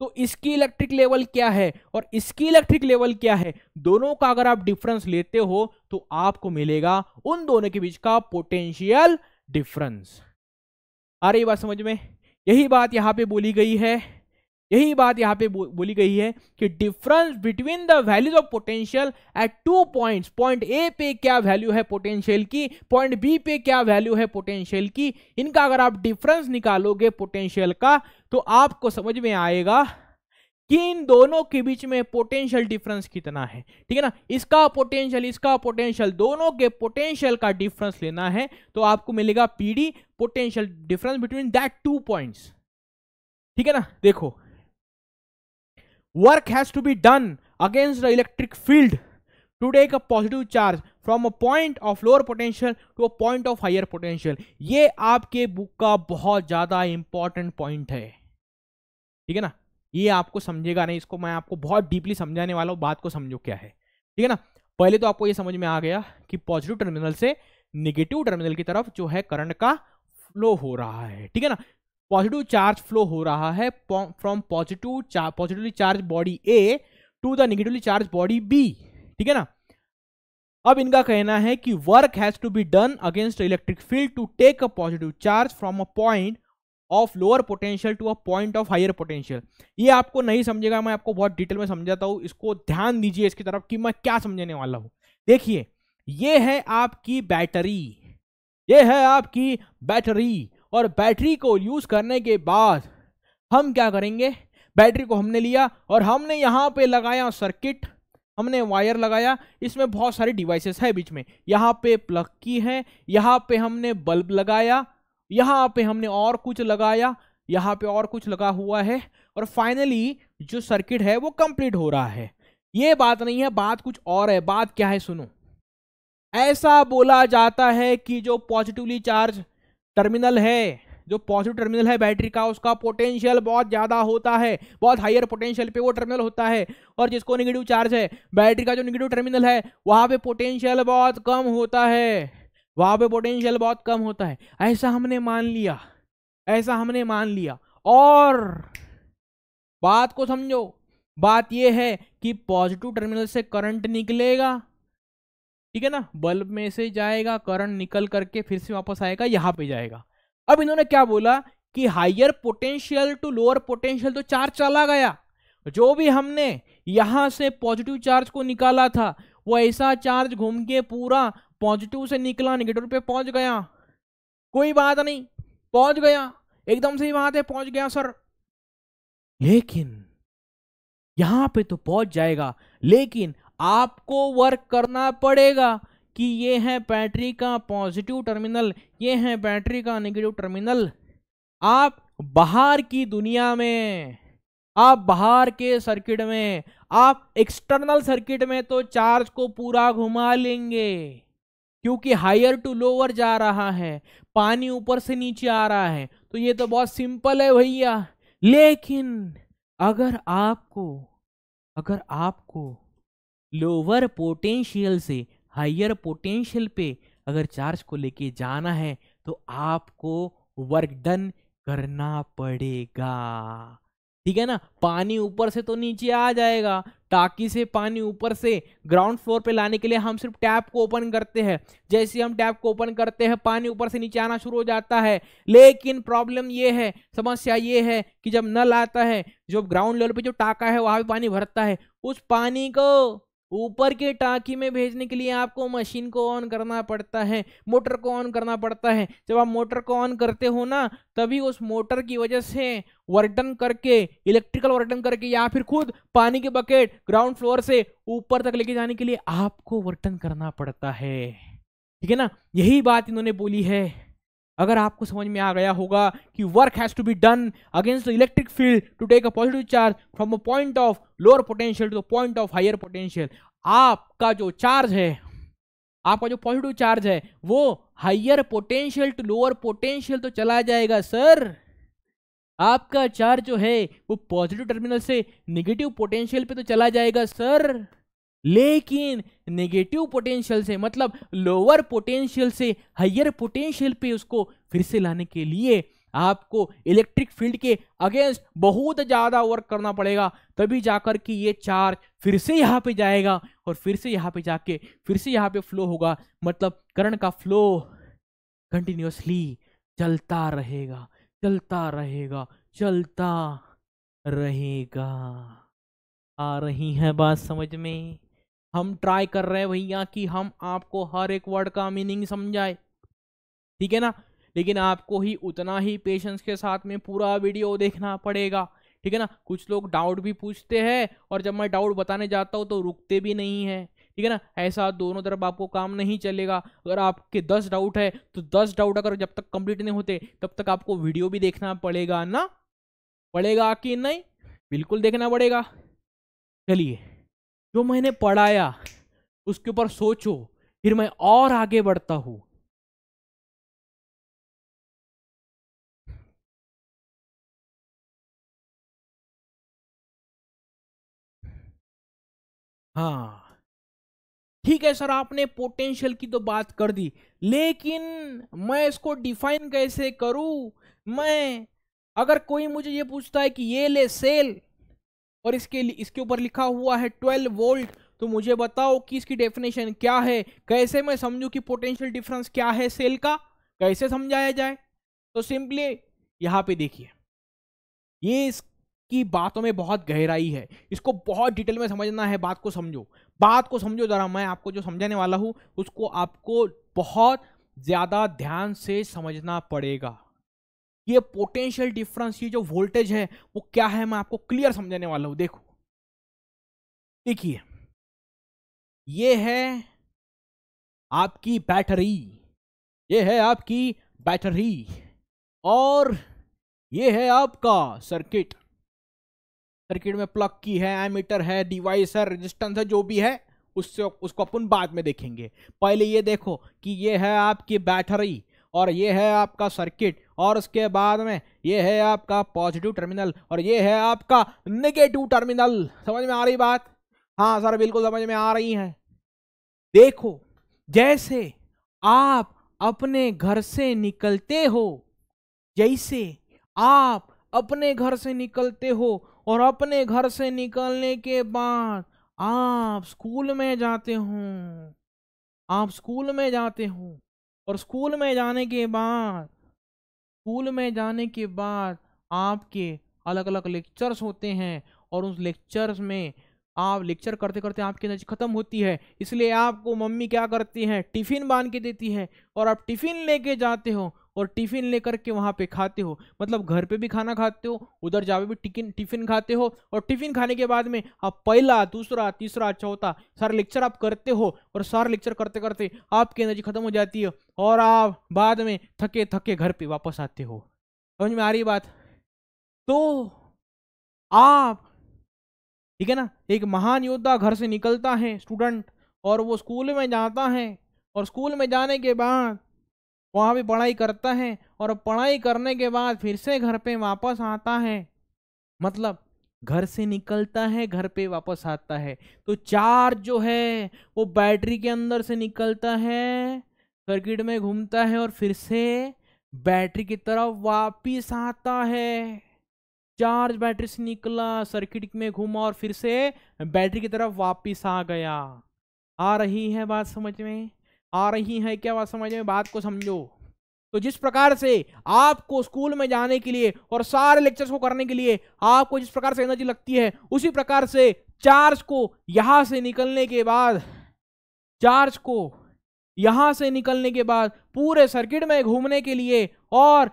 Speaker 1: तो इसकी इलेक्ट्रिक लेवल क्या है और इसकी इलेक्ट्रिक लेवल क्या है दोनों का अगर आप डिफरेंस लेते हो तो आपको मिलेगा उन दोनों के बीच का पोटेंशियल डिफरेंस आ रही बात समझ में यही बात यहां पे बोली गई है यही बात यहां पे बोली गई है कि difference between the values of potential at two points point A पे क्या वैल्यू है पोटेंशियल की पॉइंट बी पे क्या वैल्यू है पोटेंशियल की इनका अगर आप डिफरेंस निकालोगे पोटेंशियल का तो आपको समझ में आएगा कि इन दोनों के बीच में पोटेंशियल डिफरेंस कितना है ठीक है ना इसका पोटेंशियल इसका पोटेंशियल दोनों के पोटेंशियल का डिफरेंस लेना है तो आपको मिलेगा PD potential difference between that two points ठीक है ना देखो work has to be done against the electric field to take a positive charge from a point of lower potential to a point of higher potential ये आपके बुक का बहुत ज्यादा इंपॉर्टेंट पॉइंट है ठीक है ना ये आपको समझेगा नहीं इसको मैं आपको बहुत डीपली समझाने वाला हूँ बात को समझो क्या है ठीक है ना पहले तो आपको ये समझ में आ गया कि पॉजिटिव टर्मिनल से निगेटिव टर्मिनल की तरफ जो है करंट का फ्लो हो रहा है ठीक है ना पॉजिटिव चार्ज फ्लो हो रहा है from positive positively charge body A to the negatively charge body B ठीक है ना अब इनका कहना है कि work has to be done against electric field to take a positive charge from a point of lower potential to a point of higher potential ये आपको नहीं समझेगा मैं आपको बहुत डिटेल में समझाता हूँ इसको ध्यान दीजिए इसकी तरफ कि मैं क्या समझने वाला हूँ देखिए ये है आपकी बैटरी ये है आपकी बैटरी और बैटरी को यूज़ करने के बाद हम क्या करेंगे बैटरी को हमने लिया और हमने यहाँ पे लगाया सर्किट हमने वायर लगाया इसमें बहुत सारी डिवाइसेस है बीच में यहाँ पे प्लग की है यहाँ पे हमने बल्ब लगाया यहाँ पे हमने और कुछ लगाया यहाँ पे और कुछ लगा हुआ है और फाइनली जो सर्किट है वो कंप्लीट हो रहा है ये बात नहीं है बात कुछ और है बात क्या है सुनो ऐसा बोला जाता है कि जो पॉजिटिवली चार्ज टर्मिनल है जो पॉजिटिव टर्मिनल है बैटरी का उसका पोटेंशियल बहुत ज़्यादा होता है बहुत हायर पोटेंशियल पे वो टर्मिनल होता है और जिसको निगेटिव चार्ज है बैटरी का जो निगेटिव टर्मिनल है वहाँ पे पोटेंशियल बहुत कम होता है वहाँ पे पोटेंशियल बहुत कम होता है ऐसा हमने मान लिया ऐसा हमने मान लिया और बात को समझो बात यह है कि पॉजिटिव टर्मिनल से करंट निकलेगा ठीक है ना बल्ब में से जाएगा करंट निकल करके फिर से वापस आएगा यहाँ पे जाएगा अब इन्होंने क्या बोला कि higher potential to lower potential तो चार्ज चला गया जो भी हमने यहाँ से पॉजिटिव चार्ज को निकाला था वो ऐसा चार्ज घूम के पूरा पॉजिटिव से निकला निगेटिव पे पहुंच गया कोई बात नहीं पहुंच गया एकदम सही बात है पहुंच गया सर लेकिन यहां पे तो पहुंच जाएगा लेकिन आपको वर्क करना पड़ेगा कि ये है बैटरी का पॉजिटिव टर्मिनल ये है बैटरी का निगेटिव टर्मिनल आप बाहर की दुनिया में आप बाहर के सर्किट में आप एक्सटर्नल सर्किट में तो चार्ज को पूरा घुमा लेंगे क्योंकि हायर टू लोअर जा रहा है पानी ऊपर से नीचे आ रहा है तो ये तो बहुत सिंपल है भैया लेकिन अगर आपको अगर आपको लोअर पोटेंशियल से हायर पोटेंशियल पे अगर चार्ज को लेके जाना है तो आपको वर्क डन करना पड़ेगा ठीक है ना पानी ऊपर से तो नीचे आ जाएगा टाकी से पानी ऊपर से ग्राउंड फ्लोर पे लाने के लिए हम सिर्फ टैप को ओपन करते हैं जैसे हम टैप को ओपन करते हैं पानी ऊपर से नीचे आना शुरू हो जाता है लेकिन प्रॉब्लम ये है समस्या ये है कि जब नल आता है जो ग्राउंड लेवल पे जो टाका है वहाँ पे पानी भरता है उस पानी को ऊपर के टाकी में भेजने के लिए आपको मशीन को ऑन करना पड़ता है मोटर को ऑन करना पड़ता है जब आप मोटर को ऑन करते हो ना तभी उस मोटर की वजह से वर्टन करके इलेक्ट्रिकल वर्टन करके या फिर खुद पानी के बकेट ग्राउंड फ्लोर से ऊपर तक लेके जाने के लिए आपको वर्टन करना पड़ता है ठीक है ना यही बात इन्होंने बोली है अगर आपको समझ में आ गया होगा कि work has to be done against the electric field to take a positive charge from a point of lower potential to the point of higher potential आपका जो चार्ज है आपका जो पॉजिटिव चार्ज है वो higher potential to lower potential तो चला जाएगा सर आपका चार्ज जो है वो पॉजिटिव टर्मिनल से निगेटिव पोटेंशियल पर तो चला जाएगा सर लेकिन नेगेटिव पोटेंशियल से मतलब लोअर पोटेंशियल से हायर पोटेंशियल पे उसको फिर से लाने के लिए आपको इलेक्ट्रिक फील्ड के अगेंस्ट बहुत ज़्यादा वर्क करना पड़ेगा तभी जाकर कि ये चार्ज फिर से यहाँ पे जाएगा और फिर से यहाँ पे जाके फिर से यहाँ पे फ्लो होगा मतलब करंट का फ्लो कंटिन्यूसली चलता रहेगा चलता रहेगा चलता रहेगा आ रही है बात समझ में हम ट्राई कर रहे हैं भैया कि हम आपको हर एक वर्ड का मीनिंग समझाए ठीक है ना लेकिन आपको ही उतना ही पेशेंस के साथ में पूरा वीडियो देखना पड़ेगा ठीक है ना कुछ लोग डाउट भी पूछते हैं और जब मैं डाउट बताने जाता हूँ तो रुकते भी नहीं है ठीक है ना ऐसा दोनों तरफ आपको काम नहीं चलेगा अगर आपके दस डाउट है तो दस डाउट अगर जब तक कंप्लीट नहीं होते तब तक आपको वीडियो भी देखना पड़ेगा ना पड़ेगा कि नहीं बिल्कुल देखना पड़ेगा
Speaker 2: चलिए जो मैंने पढ़ाया उसके ऊपर सोचो फिर मैं और आगे बढ़ता हूं हाँ ठीक है सर आपने
Speaker 1: पोटेंशियल की तो बात कर दी लेकिन मैं इसको डिफाइन कैसे करूं मैं अगर कोई मुझे ये पूछता है कि ये ले सेल और इसके इसके ऊपर लिखा हुआ है ट्वेल्व वोल्ट तो मुझे बताओ कि इसकी डेफिनेशन क्या है कैसे मैं समझू कि पोटेंशियल डिफरेंस क्या है सेल का कैसे समझाया जाए तो सिंपली यहाँ पे देखिए ये इसकी बातों में बहुत गहराई है इसको बहुत डिटेल में समझना है बात को समझो बात को समझो ज़रा मैं आपको जो समझाने वाला हूँ उसको आपको बहुत ज़्यादा ध्यान से समझना पड़ेगा
Speaker 2: ये पोटेंशियल डिफरेंस ये जो वोल्टेज है वो क्या है मैं आपको क्लियर समझाने वाला हूं देखो देखिए ये है आपकी बैटरी ये है आपकी बैटरी और ये है आपका सर्किट सर्किट में प्लग की
Speaker 1: है एमीटर है डिवाइस है रेजिस्टेंस है जो भी है उससे उसको अपन बाद में देखेंगे पहले ये देखो कि ये है आपकी बैटरी और ये है आपका सर्किट और उसके बाद में ये है आपका पॉजिटिव टर्मिनल और ये है आपका नेगेटिव टर्मिनल समझ में आ रही बात हाँ सर बिल्कुल समझ में आ रही है देखो जैसे आप अपने घर से निकलते हो जैसे आप अपने घर से निकलते हो और अपने घर से निकलने के बाद आप स्कूल में जाते हो आप स्कूल में जाते हो और स्कूल में जाने के बाद स्कूल में जाने के बाद आपके अलग अलग लेक्चर्स होते हैं और उस लेक्चर्स में आप लेक्चर करते करते आपकी एनर्जी ख़त्म होती है इसलिए आपको मम्मी क्या करती है टिफ़िन बांध के देती है और आप टिफ़िन लेके जाते हो और टिफ़िन लेकर के वहाँ पे खाते हो मतलब घर पे भी खाना खाते हो उधर जावे भी टिकिन टिफ़िन खाते हो और टिफ़िन खाने के बाद में आप पहला दूसरा तीसरा चौथा सारा लेक्चर आप करते हो और सारा लेक्चर करते करते आपकी एनर्जी ख़त्म हो जाती है और आप बाद में थके थके घर पर वापस आते हो समझ में आ रही बात तो आप ठीक है ना एक महान योद्धा घर से निकलता है स्टूडेंट और वो स्कूल में जाता है और स्कूल में जाने के बाद वहाँ भी पढ़ाई करता है और पढ़ाई करने के बाद फिर से घर पे वापस आता है मतलब घर से निकलता है घर पे वापस आता है तो चार्ज जो है वो बैटरी के अंदर से निकलता है सर्किट में घूमता है और फिर से बैटरी की तरफ वापिस आता है चार्ज बैटरी से निकला सर्किट में घूमा और फिर से बैटरी की तरफ वापिस आ गया आ रही है बात समझ में आ रही है क्या बात समझ में बात को समझो तो जिस प्रकार से आपको स्कूल में जाने के लिए और सारे लेक्चर्स को करने के लिए आपको जिस प्रकार से एनर्जी लगती है उसी प्रकार से चार्ज को यहां से निकलने के बाद चार्ज को यहां से निकलने के बाद पूरे सर्किट में घूमने के लिए और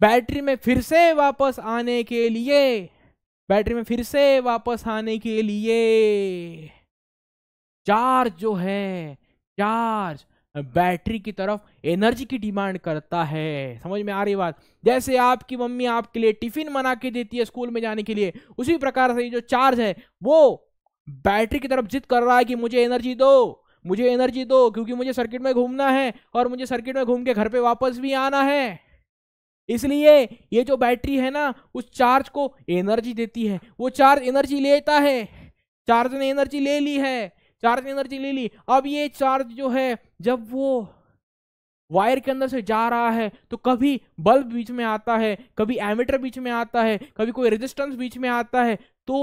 Speaker 1: बैटरी में फिर से वापस आने के लिए बैटरी में फिर से वापस आने के लिए चार्ज जो है चार्ज बैटरी की तरफ एनर्जी की डिमांड करता है समझ में आ रही बात जैसे आपकी मम्मी आपके लिए टिफिन बना के देती है स्कूल में जाने के लिए उसी प्रकार से ये जो चार्ज है वो बैटरी की तरफ जिद कर रहा है कि मुझे एनर्जी दो मुझे एनर्जी दो क्योंकि मुझे सर्किट में घूमना है और मुझे सर्किट में घूम के घर पे वापस भी आना है इसलिए ये जो बैटरी है ना उस चार्ज को एनर्जी देती है वो चार्ज एनर्जी लेता है चार्ज ने एनर्जी ले ली है चार्ज एनर्जी ले ली अब ये चार्ज जो है जब वो वायर के अंदर से जा रहा है तो कभी बल्ब बीच में आता है कभी एमिटर बीच में आता है कभी कोई रेजिस्टेंस बीच में आता है तो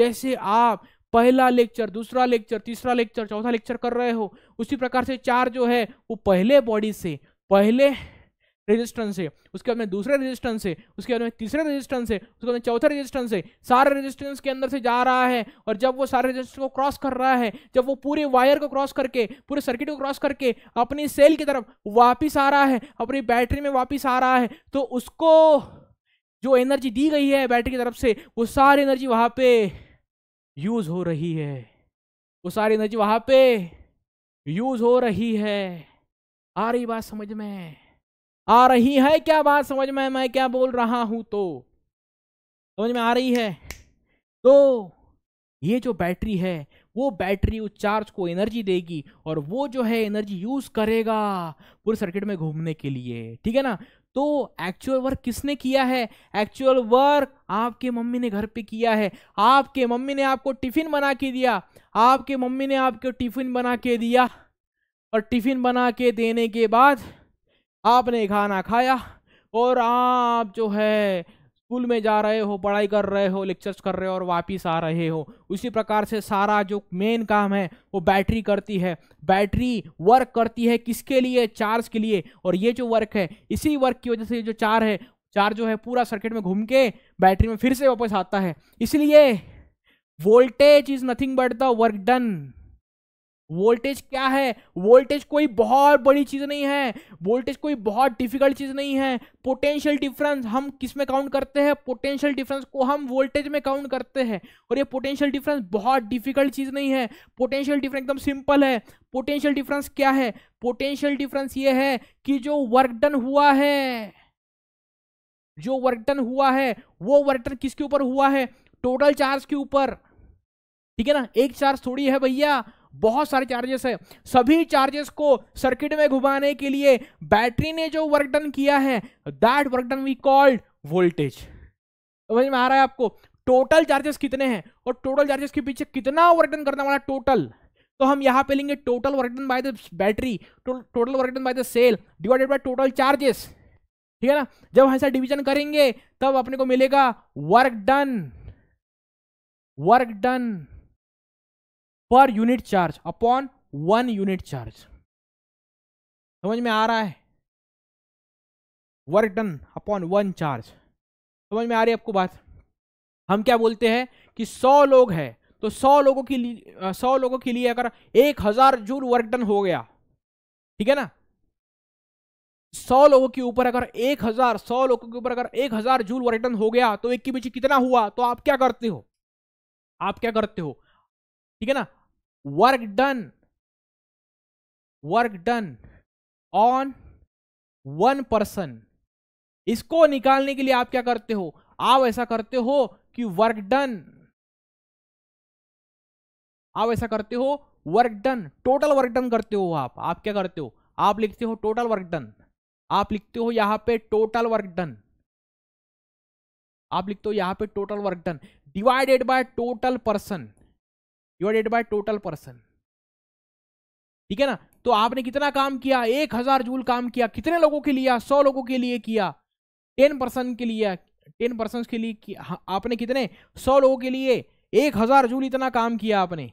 Speaker 1: जैसे आप पहला लेक्चर दूसरा लेक्चर तीसरा लेक्चर चौथा लेक्चर कर रहे हो उसी प्रकार से चार जो है वो पहले बॉडी से पहले रेजिस्टेंस है उसके बाद में दूसरे रेजिस्टेंस है उसके बाद में तीसरे रेजिस्टेंस है उसके बाद में चौथे रेजिस्टेंस है सारे रेजिस्टेंस के अंदर से जा रहा है और जब वो सारे रेजिस्टेंस को क्रॉस कर रहा है जब वो पूरे वायर को क्रॉस करके पूरे सर्किट को क्रॉस करके अपनी सेल की तरफ वापिस आ रहा है अपनी बैटरी में वापिस आ रहा है तो उसको जो एनर्जी दी गई है बैटरी की तरफ से वो सारी एनर्जी वहाँ पे यूज हो रही है वो सारी एनर्जी वहाँ पे यूज हो रही है आ रही बात समझ में आ रही है क्या बात समझ में मैं क्या बोल रहा हूं तो समझ में आ रही है तो ये जो बैटरी है वो बैटरी उस चार्ज को एनर्जी देगी और वो जो है एनर्जी यूज करेगा पूरे सर्किट में घूमने के लिए ठीक है ना तो एक्चुअल वर्क किसने किया है एक्चुअल वर्क आपके मम्मी ने घर पे किया है आपके मम्मी ने आपको टिफिन बना के दिया आपके मम्मी ने आपको टिफिन बना के दिया और टिफिन बना के देने के बाद आपने खाना खाया और आप जो है स्कूल में जा रहे हो पढ़ाई कर रहे हो लेक्चर्स कर रहे हो और वापस आ रहे हो उसी प्रकार से सारा जो मेन काम है वो बैटरी करती है बैटरी वर्क करती है किसके लिए चार्ज के लिए और ये जो वर्क है इसी वर्क की वजह से जो चार है चार जो है पूरा सर्किट में घूम के बैटरी में फिर से वापस आता है इसलिए voltage is nothing but the work done voltage क्या है वोल्टेज कोई बहुत बड़ी चीज़ नहीं है वोल्टेज कोई बहुत डिफिकल्ट चीज़ नहीं है पोटेंशियल डिफरेंस हम किस में काउंट करते हैं पोटेंशियल डिफरेंस को हम वोल्टेज में काउंट करते हैं और ये पोटेंशियल डिफरेंस बहुत डिफिकल्ट चीज़ नहीं है पोटेंशियल डिफरेंस एकदम सिंपल है पोटेंशियल डिफरेंस क्या है पोटेंशियल डिफरेंस ये है कि जो वर्क डन हुआ है जो वर्क डन हुआ है वो वर्क डन किसके ऊपर हुआ है टोटल चार्ज के ऊपर ठीक है ना एक चार्ज थोड़ी है भैया बहुत सारे चार्जेस है सभी चार्जेस को सर्किट में घुमाने के लिए बैटरी ने जो वर्क डन किया है that work done we called voltage समझ में आ रहा है आपको टोटल चार्जेस कितने हैं और टोटल चार्जेस के पीछे कितना वर्क डन करने वाला टोटल तो हम यहां पे लेंगे total work done by the battery total work done by the cell divided by total charges ठीक है ना जब ऐसा डिवीजन करेंगे तब अपने को मिलेगा work done work
Speaker 2: done per unit charge upon one unit charge समझ में आ रहा है work done upon one charge समझ में आ रही है आपको बात हम क्या बोलते हैं कि सौ लोग हैं
Speaker 1: तो सौ लोगों के लिए सौ लोगों के लिए अगर एक हजार जूल वर्क डन हो गया ठीक है ना सौ लोगों के ऊपर अगर एक हजार सौ लोगों के ऊपर अगर एक हजार जूल वर्क डन हो गया तो एक के पीछे कितना हुआ तो आप क्या करते हो आप
Speaker 2: क्या करते हो ठीक है ना work done work done on one person इसको
Speaker 1: निकालने के लिए आप क्या करते हो आप ऐसा करते हो कि वर्क डन आप ऐसा करते हो work done total work done करते हो आप आप क्या करते हो आप लिखते हो टोटल वर्क डन आप लिखते हो यहां पे टोटल वर्क डन
Speaker 2: आप लिखते हो यहां पे total work done divided by total person divided by total person ठीक है ना तो आपने
Speaker 1: कितना काम किया एक हजार जूल काम किया कितने लोगों के लिए सौ लोगों के लिए किया टेन पर्सन के लिए टेन पर्सन के लिए हाँ, आपने कितने सौ लोगों के लिए एक हजार जूल इतना काम किया आपने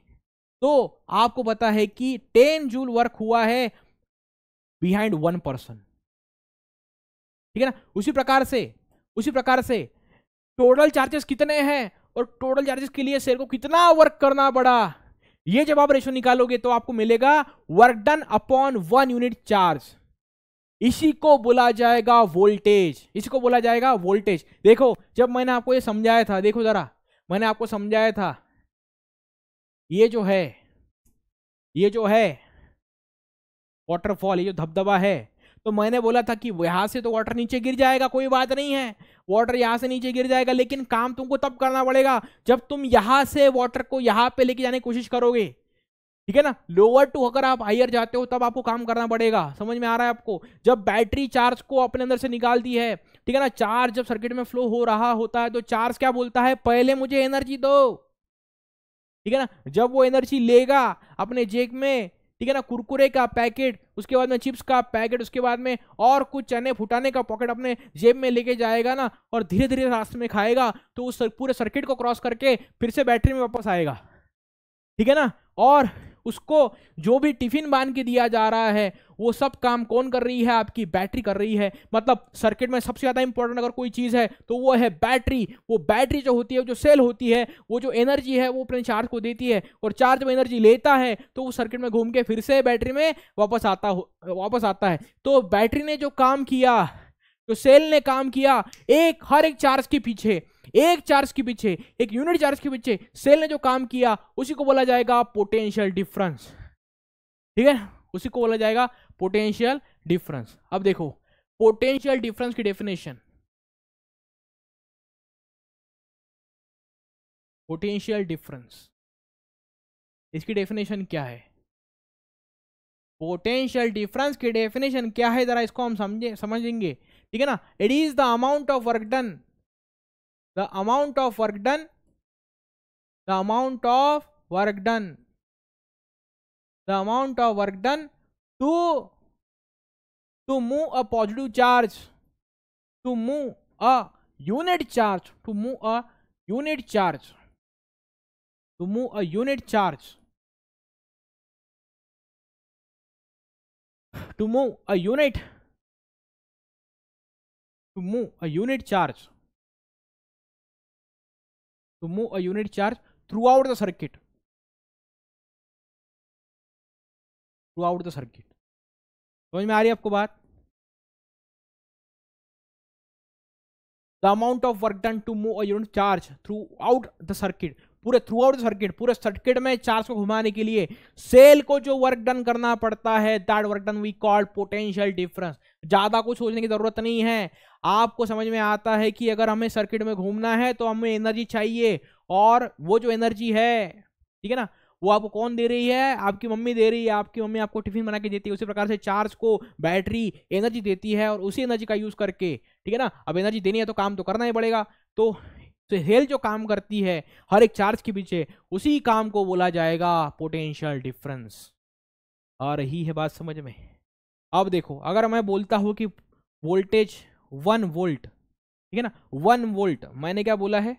Speaker 1: तो आपको पता है कि टेन जूल वर्क हुआ है बिहाइंड वन पर्सन ठीक है ना उसी प्रकार से उसी प्रकार से टोटल चार्जेस कितने हैं और टोटल चार्जेस के लिए शेयर को कितना वर्क करना पड़ा ये जब आप रेशो निकालोगे तो आपको मिलेगा work done upon one unit charge इसी को बोला जाएगा वोल्टेज इसी को बोला जाएगा वोल्टेज देखो जब मैंने आपको ये समझाया था देखो जरा मैंने आपको समझाया था ये जो है ये जो है वॉटरफॉल ये जो धबधबा है तो मैंने बोला था कि यहाँ से तो वाटर नीचे गिर जाएगा कोई बात नहीं है वाटर यहाँ से नीचे गिर जाएगा लेकिन काम तुमको तब करना पड़ेगा जब तुम यहाँ से वाटर को यहाँ पे लेके जाने की कोशिश करोगे ठीक है ना लोअर टू अगर आप हायर जाते हो तब आपको काम करना पड़ेगा समझ में आ रहा है आपको जब बैटरी चार्ज को अपने अंदर से निकालती है ठीक है ना चार्ज जब सर्किट में फ्लो हो रहा होता है तो चार्ज क्या बोलता है पहले मुझे एनर्जी दो ठीक है ना जब वो एनर्जी लेगा अपने जेक में ठीक है ना कुरकुरे का पैकेट उसके बाद में चिप्स का पैकेट उसके बाद में और कुछ चने फुटाने का पॉकेट अपने जेब में लेके जाएगा ना और धीरे धीरे रास्ते में खाएगा तो उस पूरे सर्किट को क्रॉस करके फिर से बैटरी में वापस आएगा ठीक है ना और उसको जो भी टिफिन बांध के दिया जा रहा है वो सब काम कौन कर रही है आपकी बैटरी कर रही है मतलब सर्किट में सबसे ज़्यादा इंपॉर्टेंट अगर कोई चीज़ है तो वो है बैटरी वो बैटरी जो होती है जो सेल होती है वो जो एनर्जी है वो अपने चार्ज को देती है और चार्ज में एनर्जी लेता है तो वो सर्किट में घूम के फिर से बैटरी में वापस आता हो वापस आता है तो बैटरी ने जो काम किया जो सेल ने काम किया एक हर एक चार्ज के पीछे एक चार्ज के पीछे एक यूनिट चार्ज के पीछे सेल ने जो काम किया उसी को बोला जाएगा पोटेंशियल डिफरेंस ठीक है उसी को बोला जाएगा
Speaker 2: पोटेंशियल डिफरेंस अब देखो पोटेंशियल डिफरेंस की डेफिनेशन पोटेंशियल डिफरेंस इसकी डेफिनेशन क्या है पोटेंशियल
Speaker 1: डिफरेंस की डेफिनेशन क्या है जरा इसको हम समझे समझेंगे ठीक है ना it is the amount
Speaker 2: of work done the amount of work done the amount of work done the amount of work done to to move a positive charge to move a unit charge to move a unit charge to move a unit charge to move a unit to move a unit charge to move a unit charge throughout the circuit throughout the circuit समझ में आ रही है आपको बात the amount of work done to move unit charge throughout the circuit पूरे थ्रू आउट द
Speaker 1: सर्किट पूरे सर्किट में चार्ज को घुमाने के लिए सेल को जो वर्क डन करना पड़ता है that work done we called potential difference ज्यादा कुछ सोचने की जरूरत नहीं है आपको समझ में आता है कि अगर हमें सर्किट में घूमना है तो हमें एनर्जी चाहिए और वो जो एनर्जी है ठीक है ना वो आपको कौन दे रही है आपकी मम्मी दे रही है आपकी मम्मी आपको टिफिन बना के देती है उसी प्रकार से चार्ज को बैटरी एनर्जी देती है और उसी एनर्जी का यूज़ करके ठीक है ना अब एनर्जी देनी है तो काम तो करना ही पड़ेगा तो तो हेल जो काम करती है हर एक चार्ज के पीछे उसी काम को बोला जाएगा पोटेंशियल डिफरेंस आ रही है बात समझ में अब देखो अगर मैं बोलता हूँ कि वोल्टेज वन वोल्ट ठीक है ना वन वोल्ट मैंने क्या बोला है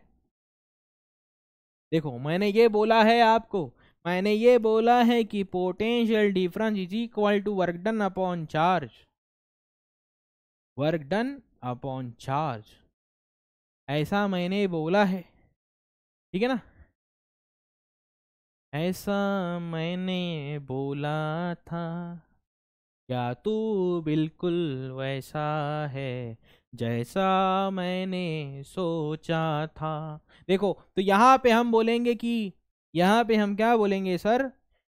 Speaker 1: देखो मैंने ये बोला है आपको मैंने ये बोला है कि potential difference is equal to work
Speaker 2: done upon charge work done upon charge ऐसा मैंने बोला है ठीक है ना ऐसा मैंने बोला था
Speaker 1: क्या तू बिल्कुल वैसा है जैसा मैंने सोचा था देखो तो यहाँ पे हम बोलेंगे कि यहाँ पे हम क्या बोलेंगे सर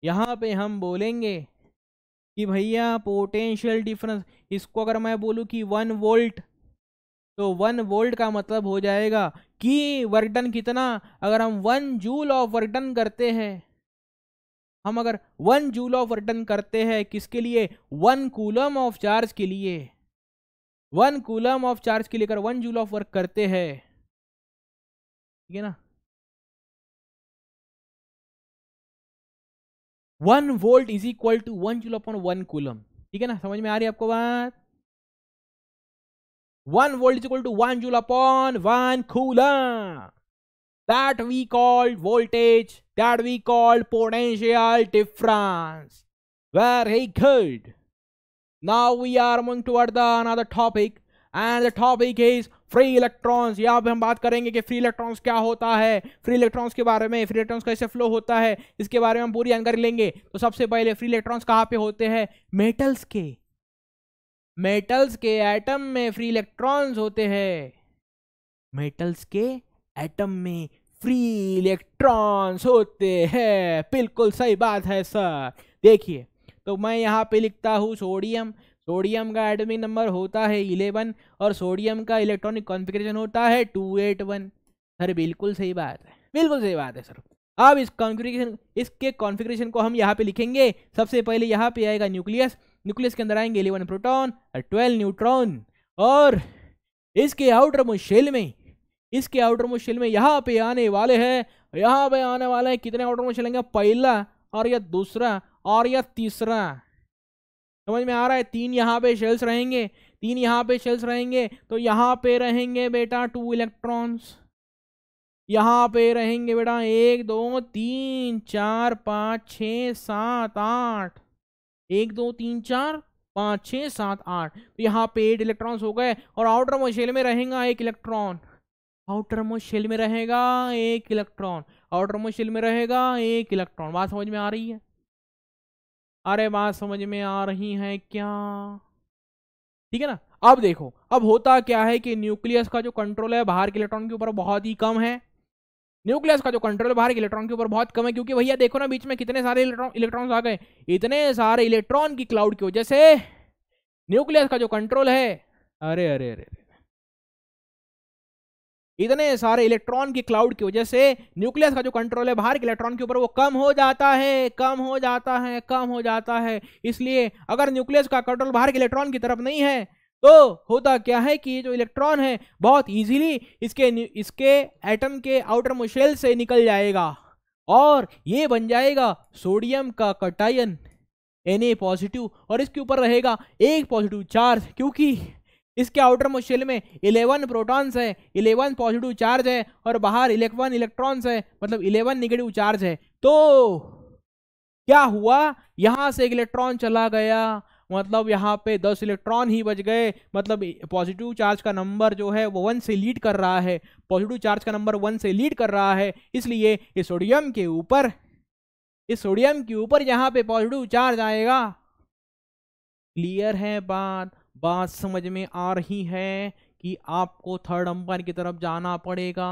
Speaker 1: यहाँ पे हम बोलेंगे कि भैया पोटेंशियल डिफरेंस इसको अगर मैं बोलूँ कि वन वोल्ट तो वन वोल्ट का मतलब हो जाएगा कि वर्कडन कितना अगर हम वन जूल ऑफ वर्कडन करते हैं हम अगर वन जूल ऑफ रिटर्न करते हैं किसके लिए
Speaker 2: वन कूलम ऑफ चार्ज के लिए वन कूलम ऑफ चार्ज के लिए अगर वन जूल ऑफ वर्क करते हैं ठीक है ना one volt is equal to one joule upon one coulomb ठीक है ना समझ में आ रही है आपको बात one volt is equal to one joule upon one coulomb that we call voltage,
Speaker 1: that we call potential difference. Very good. Now we are moving toward the another topic and the topic is free electrons यहाँ पे हम बात करेंगे कि फ्री इलेक्ट्रॉन्स क्या होता है फ्री इलेक्ट्रॉन्स के बारे में फ्री इलेक्ट्रॉन्स कैसे फ्लो होता है इसके बारे में हम पूरी जानकारी लेंगे तो सबसे पहले फ्री इलेक्ट्रॉन्स कहाँ पे होते हैं मेटल्स के मेटल्स के एटम में फ्री इलेक्ट्रॉन्स होते हैं मेटल्स के एटम में फ्री इलेक्ट्रॉन्स होते हैं बिल्कुल सही बात है सर देखिए तो मैं यहाँ पे लिखता हूँ सोडियम सोडियम का एटमिक नंबर होता है इलेवन और सोडियम का इलेक्ट्रॉनिक कॉन्फ़िगरेशन होता है टू एट वन सर बिल्कुल सही बात है बिल्कुल सही बात है सर अब इस कॉन्फ़िगरेशन इसके कॉन्फ़िगरेशन को हम यहाँ पे लिखेंगे सबसे पहले यहाँ पे आएगा न्यूक्लियस न्यूक्लियस के अंदर आएंगे इलेवन प्रोटॉन और ट्वेल्व न्यूट्रॉन और इसके आउटर शेल में इसके आउटर मोस्ट शेल में यहाँ पे आने वाले हैं यहाँ पे आने वाले हैं कितने आउटर मोस्ट चलेंगे पहला और या दूसरा और या तीसरा समझ में आ रहा है तीन यहाँ पे शेल्स रहेंगे तीन यहाँ पे शेल्स रहेंगे तो यहाँ पे रहेंगे बेटा टू इलेक्ट्रॉन्स यहाँ पे रहेंगे बेटा एक दो तीन चार पाँच छ सात आठ एक दो तीन चार पाँच छ सात आठ तो यहाँ पे एट इलेक्ट्रॉन्स हो गए और आउटर मोशेल में रहेगा एक इलेक्ट्रॉन आउटर मोस्ट शेल में रहेगा एक इलेक्ट्रॉन आउटर मोस्ट शेल में रहेगा एक इलेक्ट्रॉन बात समझ में आ रही है अरे बात समझ में आ रही है क्या ठीक है ना अब देखो अब होता क्या है कि न्यूक्लियस का जो कंट्रोल है बाहर के इलेक्ट्रॉन के ऊपर बहुत ही कम है न्यूक्लियस का जो कंट्रोल बाहर के इलेक्ट्रॉन के ऊपर बहुत कम है क्योंकि भैया देखो ना बीच में कितने सारे इलेक्ट्रॉन आ गए इतने सारे इलेक्ट्रॉन की क्लाउड की वजह से न्यूक्लियस का जो कंट्रोल है अरे अरे अरे, अरे इतने सारे इलेक्ट्रॉन की क्लाउड की वजह से न्यूक्लियस का जो कंट्रोल है बाहर के इलेक्ट्रॉन के ऊपर वो कम हो जाता है कम हो जाता है कम हो जाता है इसलिए अगर न्यूक्लियस का कंट्रोल बाहर के इलेक्ट्रॉन की तरफ नहीं है तो होता क्या है कि ये जो इलेक्ट्रॉन है बहुत इजीली इसके इसके एटम के आउटर मुशेल से निकल जाएगा और ये बन जाएगा सोडियम का कटायन एन पॉजिटिव और इसके ऊपर रहेगा एक पॉजिटिव चार्ज क्योंकि इसके आउटर मोशेल में 11 प्रोटॉन्स है 11 पॉजिटिव चार्ज है और बाहर 11 इलेक्ट्रॉन्स है मतलब 11 निगेटिव चार्ज है तो क्या हुआ यहाँ से एक इलेक्ट्रॉन चला गया मतलब यहाँ पे 10 इलेक्ट्रॉन ही बच गए मतलब पॉजिटिव चार्ज का नंबर जो है वो वन से लीड कर रहा है पॉजिटिव चार्ज का नंबर वन से लीड कर रहा है इसलिए इस सोडियम के ऊपर इस सोडियम के ऊपर यहाँ पे पॉजिटिव चार्ज आएगा क्लियर है बात बात समझ में आ रही है कि आपको थर्ड अंपायर की तरफ जाना पड़ेगा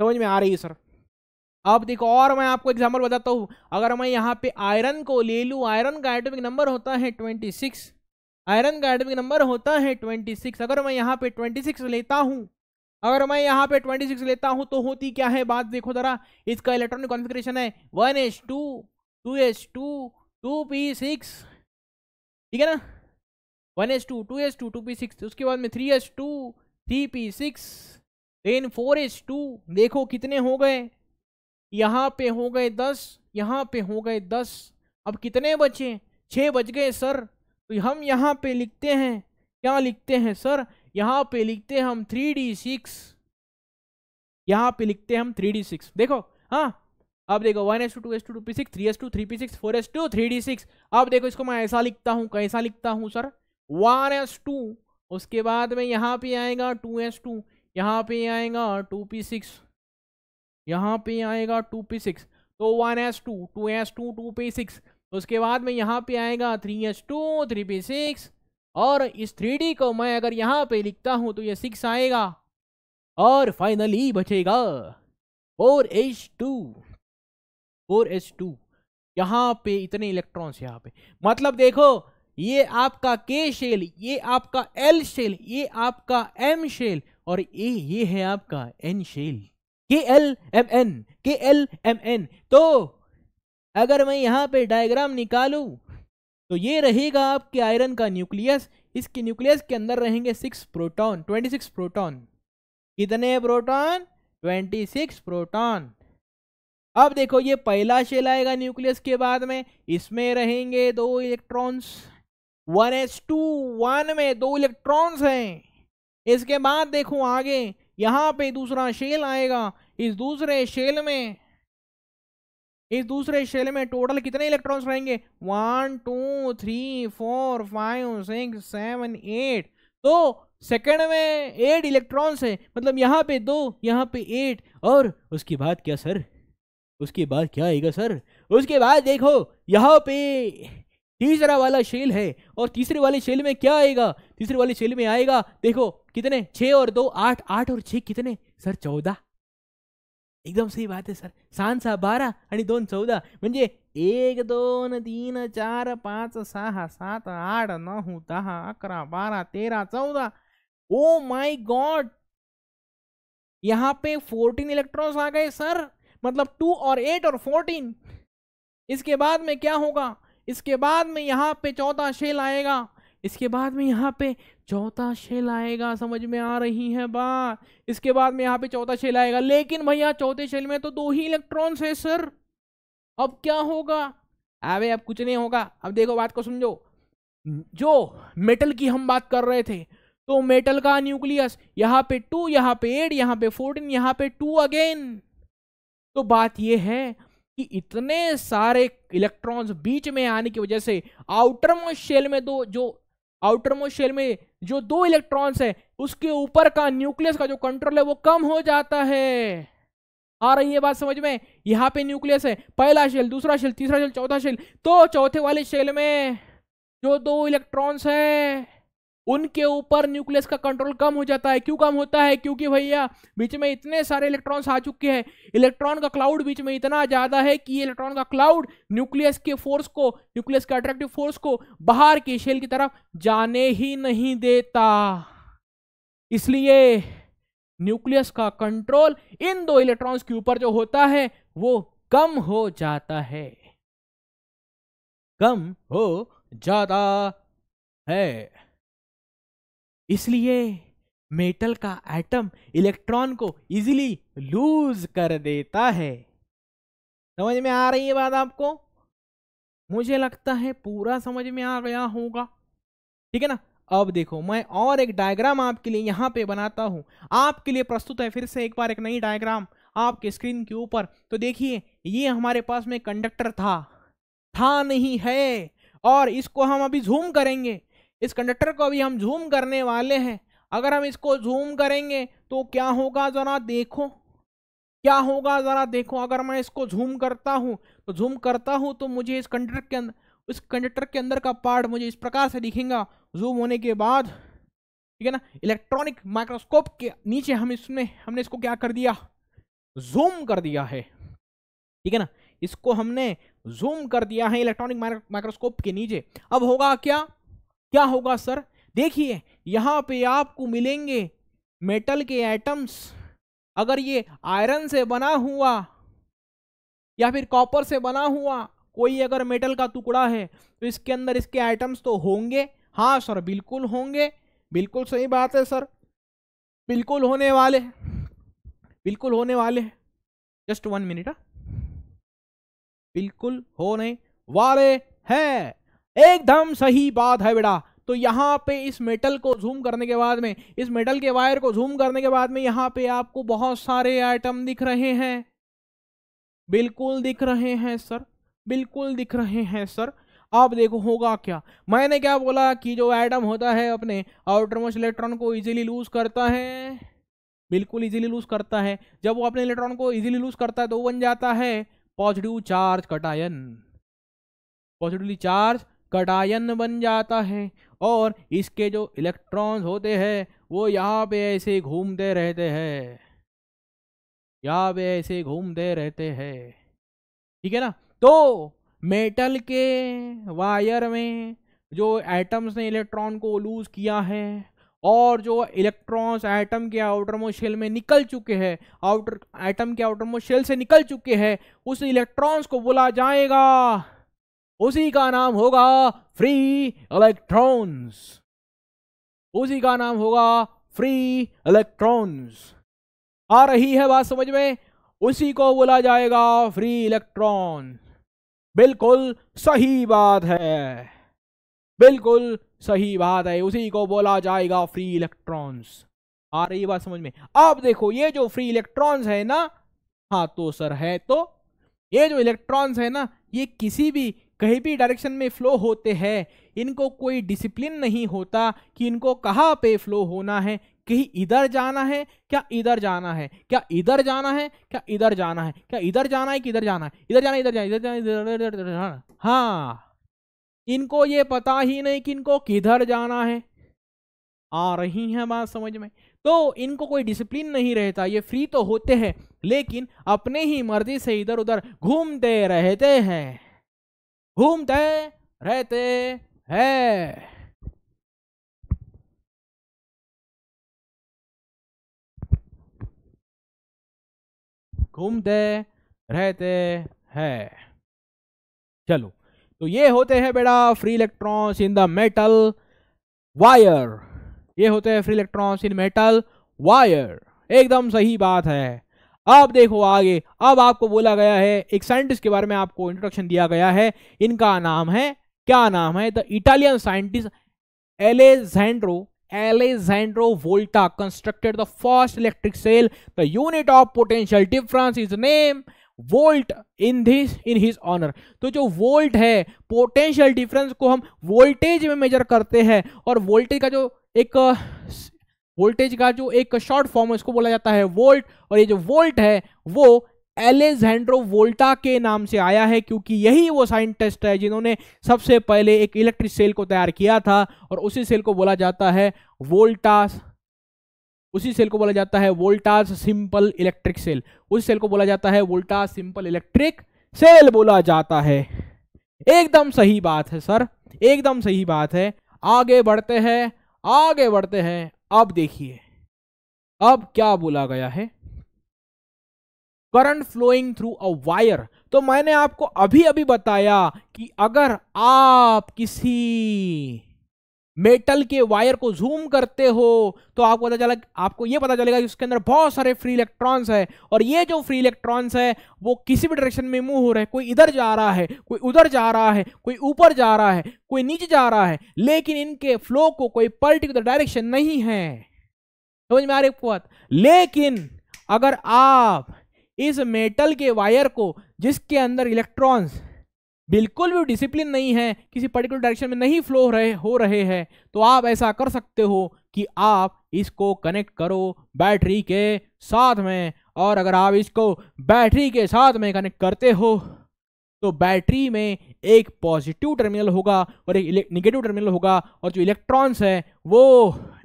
Speaker 1: समझ में आ रही है सर अब देखो और मैं आपको एग्जाम्पल बताता हूँ अगर मैं यहाँ पे आयरन को ले लूँ आयरन का एटॉमिक नंबर होता है ट्वेंटी सिक्स आयरन का एटॉमिक नंबर होता है ट्वेंटी सिक्स अगर मैं यहाँ पे ट्वेंटी सिक्स लेता हूँ अगर मैं यहाँ पे ट्वेंटी सिक्स लेता हूँ तो होती क्या है बात देखो ज़रा इसका इलेक्ट्रॉनिक कॉन्फिग्रेशन है one H two two H two two P six ठीक है ना one S two two S two two P six उसके बाद में three S two three P six then four S two देखो कितने हो गए यहाँ पे हो गए दस यहाँ पे हो गए दस अब कितने बचे छः बज गए सर तो हम यहाँ पे लिखते हैं क्या लिखते हैं सर यहाँ पे लिखते हैं हम थ्री डी सिक्स यहाँ पे लिखते हैं हम थ्री डी सिक्स देखो हाँ अब देखो one S two two S two two P six three S two three P six four S two three D six अब देखो इसको मैं ऐसा लिखता हूँ कैसा लिखता हूँ सर वन एस टू उसके बाद में यहाँ पे आएगा टू एस टू यहाँ पे आएगा टू पी सिक्स यहाँ पे आएगा टू पी सिक्स तो one S two two S two two P six उसके बाद में यहाँ पे आएगा three S two three P six और इस थ्री डी को मैं अगर यहाँ पे लिखता हूँ तो ये सिक्स आएगा और फाइनली बचेगा four H two four H two यहाँ पे इतने इलेक्ट्रॉन्स यहाँ पे मतलब देखो ये आपका के शेल ये आपका एल शेल ये आपका एम शेल और ये ये है आपका N shell K L M N K L M N तो अगर मैं यहाँ पे डायग्राम निकालू तो ये रहेगा आपके आयरन का न्यूक्लियस इसके न्यूक्लियस के अंदर रहेंगे six proton twenty six proton कितने प्रोटॉन ट्वेंटी सिक्स प्रोटॉन अब देखो ये पहला शेल आएगा न्यूक्लियस के बाद में इसमें रहेंगे दो electrons one S two one में दो इलेक्ट्रॉन्स हैं इसके बाद देखो आगे यहाँ पे दूसरा शेल आएगा इस दूसरे शेल में इस दूसरे शेल में टोटल कितने इलेक्ट्रॉन्स रहेंगे one two three four five six seven eight तो सेकंड में एट इलेक्ट्रॉन्स है मतलब यहाँ पे दो यहाँ पे एट और उसके बाद क्या सर उसके बाद क्या आएगा सर उसके बाद देखो यहाँ पे तीसरा वाला शेल है और तीसरे वाले शेल में क्या आएगा तीसरे वाले शेल में आएगा देखो कितने छ और दो आठ आठ और छः कितने सर चौदह एकदम सही बात है सर सान सा बारह दोन चौदह एक दोन तीन चार पांच सहा सात आठ नौ दहा अकरा बारह तेरा चौदह ओ माय गॉड यहाँ पे फोर्टीन इलेक्ट्रॉन्स आ गए सर मतलब टू और एट और फोर्टीन इसके बाद में क्या होगा इसके बाद में यहाँ पे चौथा शेल आएगा इसके बाद में यहाँ पे चौथा शेल आएगा समझ में आ रही है बात इसके बाद में यहाँ पे चौथा शेल आएगा लेकिन भैया चौथे शेल में तो दो ही इलेक्ट्रॉन्स है सर अब क्या होगा अबे अब कुछ नहीं होगा अब देखो बात को समझो जो मेटल की हम बात कर रहे थे तो मेटल का न्यूक्लियस यहाँ पे टू यहाँ पे एट यहाँ पे फोर्टीन यहाँ पे टू अगेन तो बात यह है कि इतने सारे इलेक्ट्रॉन्स बीच में आने की वजह से आउटर मोस्ट शेल में दो जो आउटर मोस्ट शेल में जो दो इलेक्ट्रॉन्स है उसके ऊपर का न्यूक्लियस का जो कंट्रोल है वो कम हो जाता है आ रही है बात समझ में यहां पे न्यूक्लियस है पहला शेल दूसरा शेल तीसरा शेल चौथा शेल तो चौथे वाले शेल में जो दो इलेक्ट्रॉन्स है उनके ऊपर न्यूक्लियस का कंट्रोल कम हो जाता है क्यों कम होता है क्योंकि भैया बीच में इतने सारे इलेक्ट्रॉन्स आ चुके हैं इलेक्ट्रॉन का क्लाउड बीच में इतना ज़्यादा है कि इलेक्ट्रॉन का क्लाउड न्यूक्लियस के फोर्स को न्यूक्लियस के अट्रैक्टिव फोर्स को बाहर के शेल की तरफ जाने ही नहीं देता इसलिए न्यूक्लियस का कंट्रोल इन दो इलेक्ट्रॉन्स के ऊपर जो होता है वो
Speaker 2: कम हो जाता है कम हो जाता है इसलिए मेटल
Speaker 1: का एटम इलेक्ट्रॉन को इजीली लूज कर देता है समझ में आ रही है बात आपको मुझे लगता है पूरा समझ में आ गया होगा ठीक है ना अब देखो मैं और एक डायग्राम आपके लिए यहां पे बनाता हूं आपके लिए प्रस्तुत है फिर से एक बार एक नई डायग्राम आपके स्क्रीन के ऊपर तो देखिए ये हमारे पास में कंडक्टर था था नहीं है और इसको हम अभी जूम करेंगे इस कंडक्टर को अभी हम जूम करने वाले हैं अगर हम इसको जूम करेंगे तो क्या होगा ज़रा देखो क्या होगा ज़रा देखो अगर मैं इसको जूम करता हूँ तो जूम करता हूँ तो मुझे इस कंडक्टर के अंदर उस कंडक्टर के अंदर का पार्ट मुझे इस प्रकार से दिखेगा जूम होने के बाद ठीक है ना इलेक्ट्रॉनिक माइक्रोस्कोप के नीचे हम इसमें हमने इसको क्या कर दिया जूम कर दिया है ठीक है ना इसको हमने जूम कर दिया है इलेक्ट्रॉनिक माइक्रोस्कोप के नीचे अब होगा क्या क्या होगा सर देखिए यहाँ पे आपको मिलेंगे मेटल के एटम्स अगर ये आयरन से बना हुआ या फिर कॉपर से बना हुआ कोई अगर मेटल का टुकड़ा है तो इसके अंदर इसके आइटम्स तो होंगे हाँ सर बिल्कुल होंगे बिल्कुल सही बात है सर बिल्कुल होने वाले बिल्कुल होने वाले जस्ट वन मिनट बिल्कुल होने वाले हैं एकदम सही बात है बेटा तो यहाँ पे इस मेटल को जूम करने के बाद में इस मेटल के वायर को जूम करने के बाद में यहाँ पे आपको बहुत सारे आइटम दिख रहे हैं बिल्कुल दिख रहे हैं सर बिल्कुल दिख रहे हैं सर आप देखो होगा क्या मैंने क्या बोला कि जो एटम होता है अपने आउटरमोस्ट इलेक्ट्रॉन को इजीली लूज करता है बिल्कुल इजीली लूज करता है जब वो अपने इलेक्ट्रॉन को इजीली लूज करता है तो बन जाता है positive charge cation positively charge cation बन जाता है और इसके जो इलेक्ट्रॉन्स होते हैं वो यहाँ पे ऐसे घूमते रहते हैं यहाँ पे ऐसे घूमते रहते हैं ठीक है ना तो मेटल के वायर में जो एटम्स ने इलेक्ट्रॉन को लूज़ किया है और जो इलेक्ट्रॉन्स एटम के आउटर शेल में निकल चुके हैं आउटर एटम के आउटर शेल से निकल चुके हैं उस इलेक्ट्रॉन्स को बोला जाएगा उसी का नाम होगा फ्री इलेक्ट्रॉन्स उसी का नाम होगा फ्री इलेक्ट्रॉन्स आ रही है बात समझ में उसी को बोला जाएगा फ्री इलेक्ट्रॉन बिल्कुल सही बात है बिल्कुल सही बात है उसी को बोला जाएगा फ्री इलेक्ट्रॉन्स आ रही बात समझ में आप देखो ये जो फ्री इलेक्ट्रॉन्स है ना हाँ तो सर है तो ये जो इलेक्ट्रॉन्स है ना ये किसी भी कहीं भी डायरेक्शन में फ्लो होते हैं इनको कोई डिसिप्लिन नहीं होता कि इनको कहाँ पे फ्लो होना है कहीं इधर जाना है क्या इधर जाना है क्या इधर जाना है क्या इधर जाना है क्या इधर जाना है कि इधर जाना है इधर जाना इधर जाना इधर जाना इधर इधर जाना हाँ इनको ये पता ही नहीं कि इनको किधर जाना है आ रही है बात समझ में तो इनको कोई डिसिप्लिन नहीं रहता ये फ्री तो होते हैं लेकिन अपने ही मर्जी से इधर उधर
Speaker 2: घूमते रहते हैं घूमते रहते हैं घूमते रहते हैं चलो तो ये होते हैं बेटा free electrons
Speaker 1: in the metal wire ये होते हैं free electrons in metal wire एकदम सही बात है अब देखो आगे अब आपको बोला गया है एक साइंटिस्ट के बारे में आपको इंट्रोडक्शन दिया गया है इनका नाम है क्या नाम है the Italian scientist Alessandro Alessandro Volta constructed the first electric cell the unit of potential difference is name volt in this in his honour तो जो वोल्ट है पोटेंशियल डिफरेंस को हम वोल्टेज में मेजर करते हैं और वोल्टेज का जो एक वोल्टेज का जो एक शॉर्ट फॉर्म है उसको बोला जाता है वोल्ट और ये जो वोल्ट है वो एलेजेंड्रो वोल्टा के नाम से आया है क्योंकि यही वो साइंटिस्ट है जिन्होंने सबसे पहले एक इलेक्ट्रिक सेल को तैयार किया था और उसी सेल को बोला जाता है वोल्टास उसी सेल को बोला जाता है वोल्टास सिंपल इलेक्ट्रिक सेल उस सेल को बोला जाता है वोल्टास सिंपल इलेक्ट्रिक सेल बोला जाता है एकदम सही बात है सर एकदम सही बात है आगे बढ़ते हैं आगे बढ़ते हैं अब देखिए अब क्या बोला गया है current flowing through a wire तो मैंने आपको अभी अभी बताया कि अगर आप किसी मेटल के वायर को जूम करते हो तो आपको पता चला आपको ये पता चलेगा कि उसके अंदर बहुत सारे फ्री इलेक्ट्रॉन्स है और ये जो फ्री इलेक्ट्रॉन्स हैं वो किसी भी डायरेक्शन में मूव हो रहे हैं कोई इधर जा रहा है कोई उधर जा रहा है कोई ऊपर जा रहा है कोई नीचे जा रहा है लेकिन इनके फ्लो को कोई पर्टिकुलर डायरेक्शन नहीं है समझ में आ रही बात लेकिन अगर आप इस मेटल के वायर को जिसके अंदर इलेक्ट्रॉन्स बिल्कुल भी डिसिप्लिन नहीं है किसी पर्टिकुलर डायरेक्शन में नहीं फ्लो रहे हो रहे हैं तो आप ऐसा कर सकते हो कि आप इसको कनेक्ट करो बैटरी के साथ में और अगर आप इसको बैटरी के साथ में कनेक्ट करते हो तो बैटरी में एक पॉजिटिव टर्मिनल होगा और एक निगेटिव टर्मिनल होगा और जो इलेक्ट्रॉन्स है वो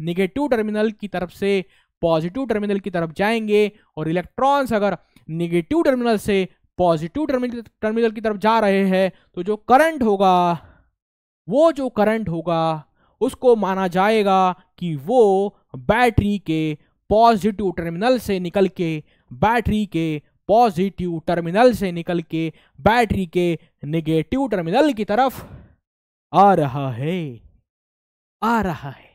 Speaker 1: निगेटिव टर्मिनल की तरफ से पॉजिटिव टर्मिनल की तरफ जाएंगे और इलेक्ट्रॉन्स अगर निगेटिव टर्मिनल से पॉजिटिव टर्मिनल टर्मिनल की तरफ जा रहे हैं तो जो करंट होगा वो जो करंट होगा उसको माना जाएगा कि वो बैटरी के पॉजिटिव टर्मिनल से निकल के बैटरी के पॉजिटिव टर्मिनल से निकल के बैटरी के नेगेटिव टर्मिनल की तरफ आ रहा है आ रहा है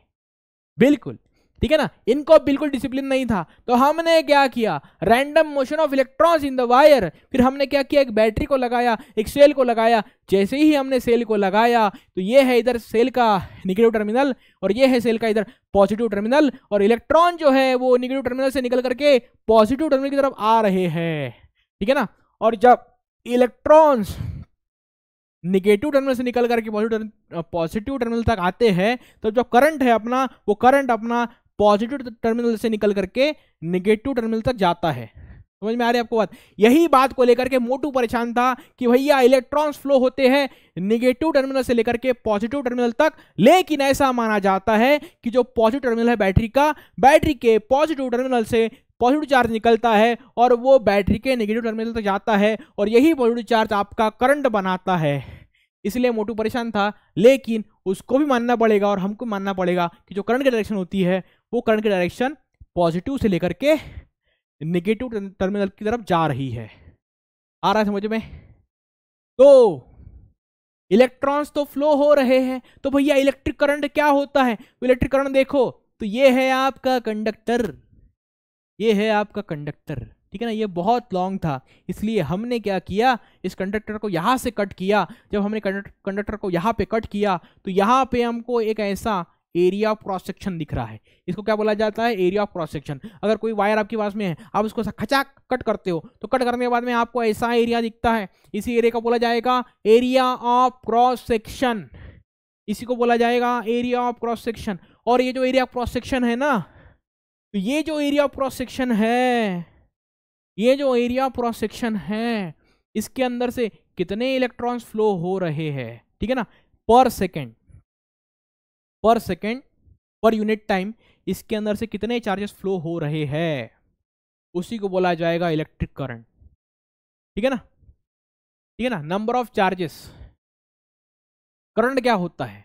Speaker 1: बिल्कुल ठीक है ना इनको बिल्कुल डिसिप्लिन नहीं था तो हमने क्या किया random motion of electrons in the wire फिर हमने क्या किया एक बैटरी को लगाया एक सेल को लगाया जैसे ही हमने सेल को लगाया तो ये है इधर सेल का निगेटिव टर्मिनल और ये है सेल का इधर पॉजिटिव टर्मिनल और इलेक्ट्रॉन जो है वो निगेटिव टर्मिनल से निकल करके पॉजिटिव टर्मिनल की तरफ आ रहे हैं ठीक है ना और जब इलेक्ट्रॉन्स निगेटिव टर्मिनल से निकल करके पॉजिटिव पॉजिटिव टर्मिनल तक आते हैं तो जो करंट है अपना वो करंट अपना पॉजिटिव टर्मिनल से निकल करके निगेटिव टर्मिनल तक जाता है समझ में आ रही है आपको बात यही बात को लेकर के मोटू परेशान था कि भैया इलेक्ट्रॉन्स फ्लो होते हैं निगेटिव टर्मिनल से लेकर के पॉजिटिव टर्मिनल तक लेकिन ऐसा माना जाता है कि जो पॉजिटिव टर्मिनल है बैटरी का बैटरी के पॉजिटिव टर्मिनल से पॉजिटिव चार्ज निकलता है और वो बैटरी के निगेटिव टर्मिनल तक जाता है और यही पॉजिटिव चार्ज आपका करंट बनाता है इसलिए मोटू परेशान था लेकिन उसको भी मानना पड़ेगा और हमको मानना पड़ेगा कि जो करंट की डायरेक्शन होती है वो करंट की डायरेक्शन पॉजिटिव से लेकर के निगेटिव टर्मिनल की तरफ जा रही है आ रहा है समझ में तो इलेक्ट्रॉन्स तो फ्लो हो रहे हैं तो भैया इलेक्ट्रिक करंट क्या होता है तो इलेक्ट्रिक करंट देखो तो ये है आपका कंडक्टर ये है आपका कंडक्टर ठीक है ना ये बहुत लॉन्ग था इसलिए हमने क्या किया इस कंडक्टर को यहां से कट किया जब हमने कंडक्टर को यहां पे कट किया तो यहां पे हमको एक ऐसा एरिया ऑफ क्रॉस सेक्शन दिख रहा है इसको क्या बोला जाता है एरिया ऑफ क्रॉस सेक्शन अगर कोई वायर आपके पास में है आप उसको खचाक कट करते हो तो कट करने के बाद में आपको ऐसा एरिया दिखता है इसी एरिया का बोला जाएगा एरिया ऑफ क्रॉस सेक्शन इसी को बोला जाएगा एरिया ऑफ क्रॉस सेक्शन और ये जो एरिया ऑफ क्रॉस सेक्शन है ना तो ये जो एरिया ऑफ क्रॉस सेक्शन है ये जो एरिया ऑफ क्रॉस सेक्शन है इसके अंदर से कितने इलेक्ट्रॉन्स फ्लो हो रहे हैं ठीक है ना पर सेकेंड पर सेकेंड पर यूनिट टाइम इसके अंदर से कितने चार्जेस फ्लो हो
Speaker 2: रहे हैं उसी को बोला जाएगा इलेक्ट्रिक करंट ठीक है ना ठीक है ना नंबर ऑफ चार्जेस करंट क्या होता है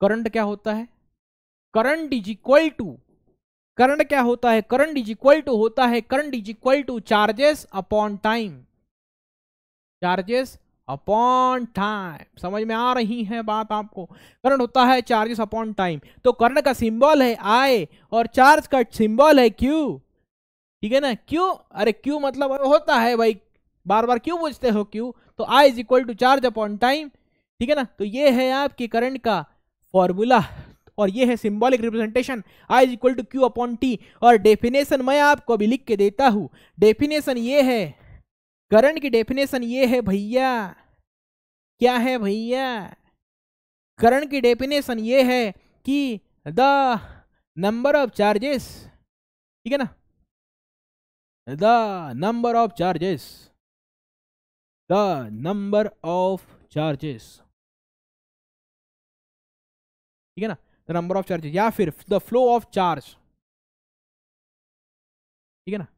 Speaker 2: करंट क्या होता है current is equal to
Speaker 1: current क्या होता है करंट इज इक्वल टू होता है current is equal to charges upon time charges upon time समझ में आ रही है बात आपको करंट होता है चार्जेस अपॉन टाइम तो करंट का सिंबल है आई और चार्ज का सिंबल है क्यू ठीक है ना क्यू अरे क्यू मतलब होता है भाई बार बार क्यों पूछते हो क्यू तो I is equal to charge upon time ठीक है ना तो ये है आपके करंट का फॉर्मूला और ये है symbolic representation I is equal to Q upon T और डेफिनेशन मैं आपको अभी लिख के देता हूँ डेफिनेशन ये है करंट की डेफिनेशन ये है भैया क्या है भैया करंट की डेफिनेशन ये है कि द नंबर ऑफ चार्जेस
Speaker 2: ठीक है ना the number of charges the number of charges ठीक है ना द नंबर ऑफ चार्जेस या फिर द फ्लो ऑफ चार्ज ठीक है ना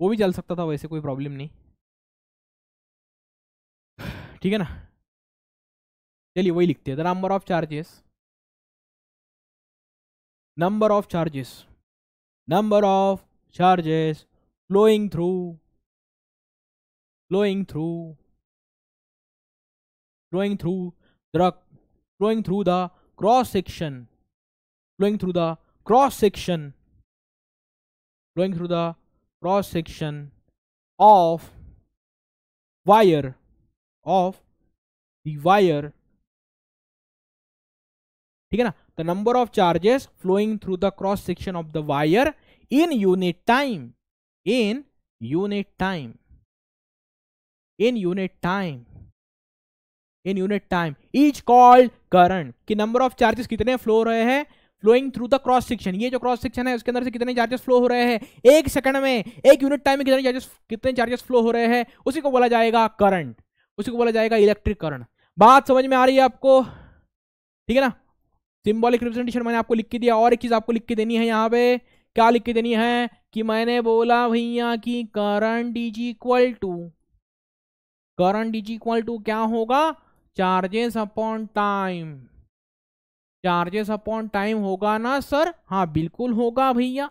Speaker 2: वो भी चल सकता था वैसे कोई प्रॉब्लम नहीं ठीक है ना चलिए वही लिखते हैं the number of charges number of charges number of charges flowing through flowing through flowing through the flowing through the cross section flowing through the cross section flowing through the cross section of wire of dire ठीक है ना the number of charges flowing through the cross section of the
Speaker 1: wire in unit time in unit time in unit time in unit time is called current कि नंबर ऑफ चार्जेस कितने फ्लो रहे हैं flowing through the cross section ये जो क्रॉस सेक्शन है उसके अंदर से कितने चार्जेस फ्लो हो रहे हैं एक सेकंड में एक यूनिट टाइम में कितने चार्जेस कितने चार्जेस फ्लो हो रहे हैं उसी को बोला जाएगा करंट उसी को बोला जाएगा इलेक्ट्रिक करंट बात समझ में आ रही है आपको ठीक है ना सिंबॉलिक रिप्रेजेंटेशन मैंने आपको लिख के दिया और एक चीज़ आपको लिख के देनी है यहाँ पे क्या लिख के देनी है कि मैंने बोला भैया कि current is equal to current is equal to क्या होगा charges upon time charges upon time होगा ना सर हाँ बिल्कुल होगा भैया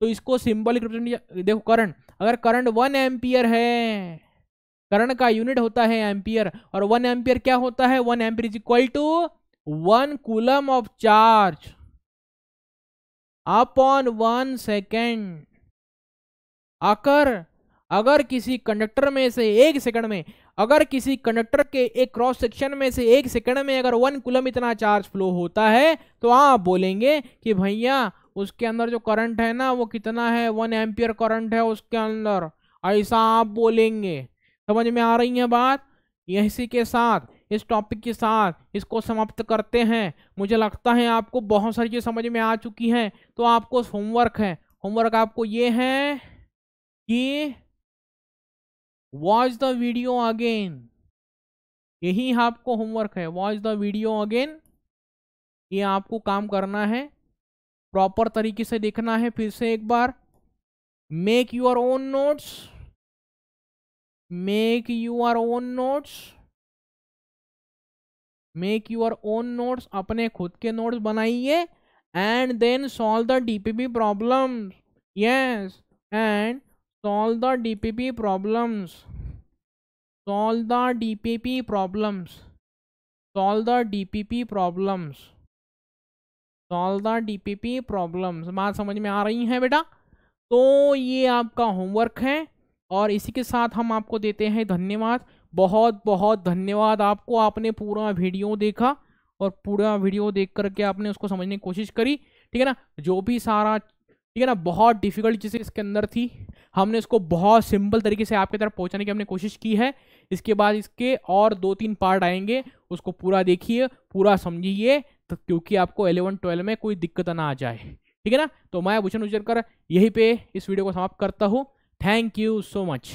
Speaker 1: तो इसको सिंबलिक रिप्रेजेंटेशन देखो करंट अगर करंट वन एम्पियर है करंट का यूनिट होता है एम्पियर और वन एम्पियर क्या होता है one ampere is equal to one coulomb of charge upon one second आकर अगर किसी कंडक्टर में से एक सेकंड में अगर किसी कंडक्टर के एक क्रॉस सेक्शन में से एक सेकंड में अगर वन कुलम इतना चार्ज फ्लो होता है तो आप बोलेंगे कि भैया उसके अंदर जो करंट है ना वो कितना है वन एम्पियर करंट है उसके अंदर ऐसा आप बोलेंगे समझ में आ रही है बात इसी के साथ इस टॉपिक के साथ इसको समाप्त करते हैं मुझे लगता है आपको बहुत सारी चीज़ समझ में आ चुकी हैं तो आपको होमवर्क है होमवर्क आपको ये है कि वॉच द वीडियो अगेन यही आपको होमवर्क है वॉच द वीडियो अगेन ये आपको काम करना है प्रॉपर तरीके से देखना है फिर
Speaker 2: से एक बार make your own notes make your own notes make your own
Speaker 1: notes अपने खुद के notes बनाइए and then solve the DPP problems yes and solve the DPP problems solve the DPP problems solve the DPP problems solve the DPP problems बात समझ में आ रही है बेटा तो ये आपका होमवर्क है और इसी के साथ हम आपको देते हैं धन्यवाद बहुत बहुत धन्यवाद आपको आपने पूरा वीडियो देखा और पूरा वीडियो देख करके आपने उसको समझने की कोशिश करी ठीक है ना जो भी सारा ठीक है ना बहुत डिफिकल्ट चीज़ें इसके अंदर थी हमने इसको बहुत सिंपल तरीके से आपके तरफ पहुंचाने की हमने कोशिश की है इसके बाद इसके और दो तीन पार्ट आएंगे उसको पूरा देखिए पूरा समझिए तो क्योंकि आपको एलेवन ट्वेल्व में कोई दिक्कत ना आ जाए ठीक है ना तो मैं भूषण उजरकर यहीं पे इस वीडियो को समाप्त करता हूँ Thank you so much.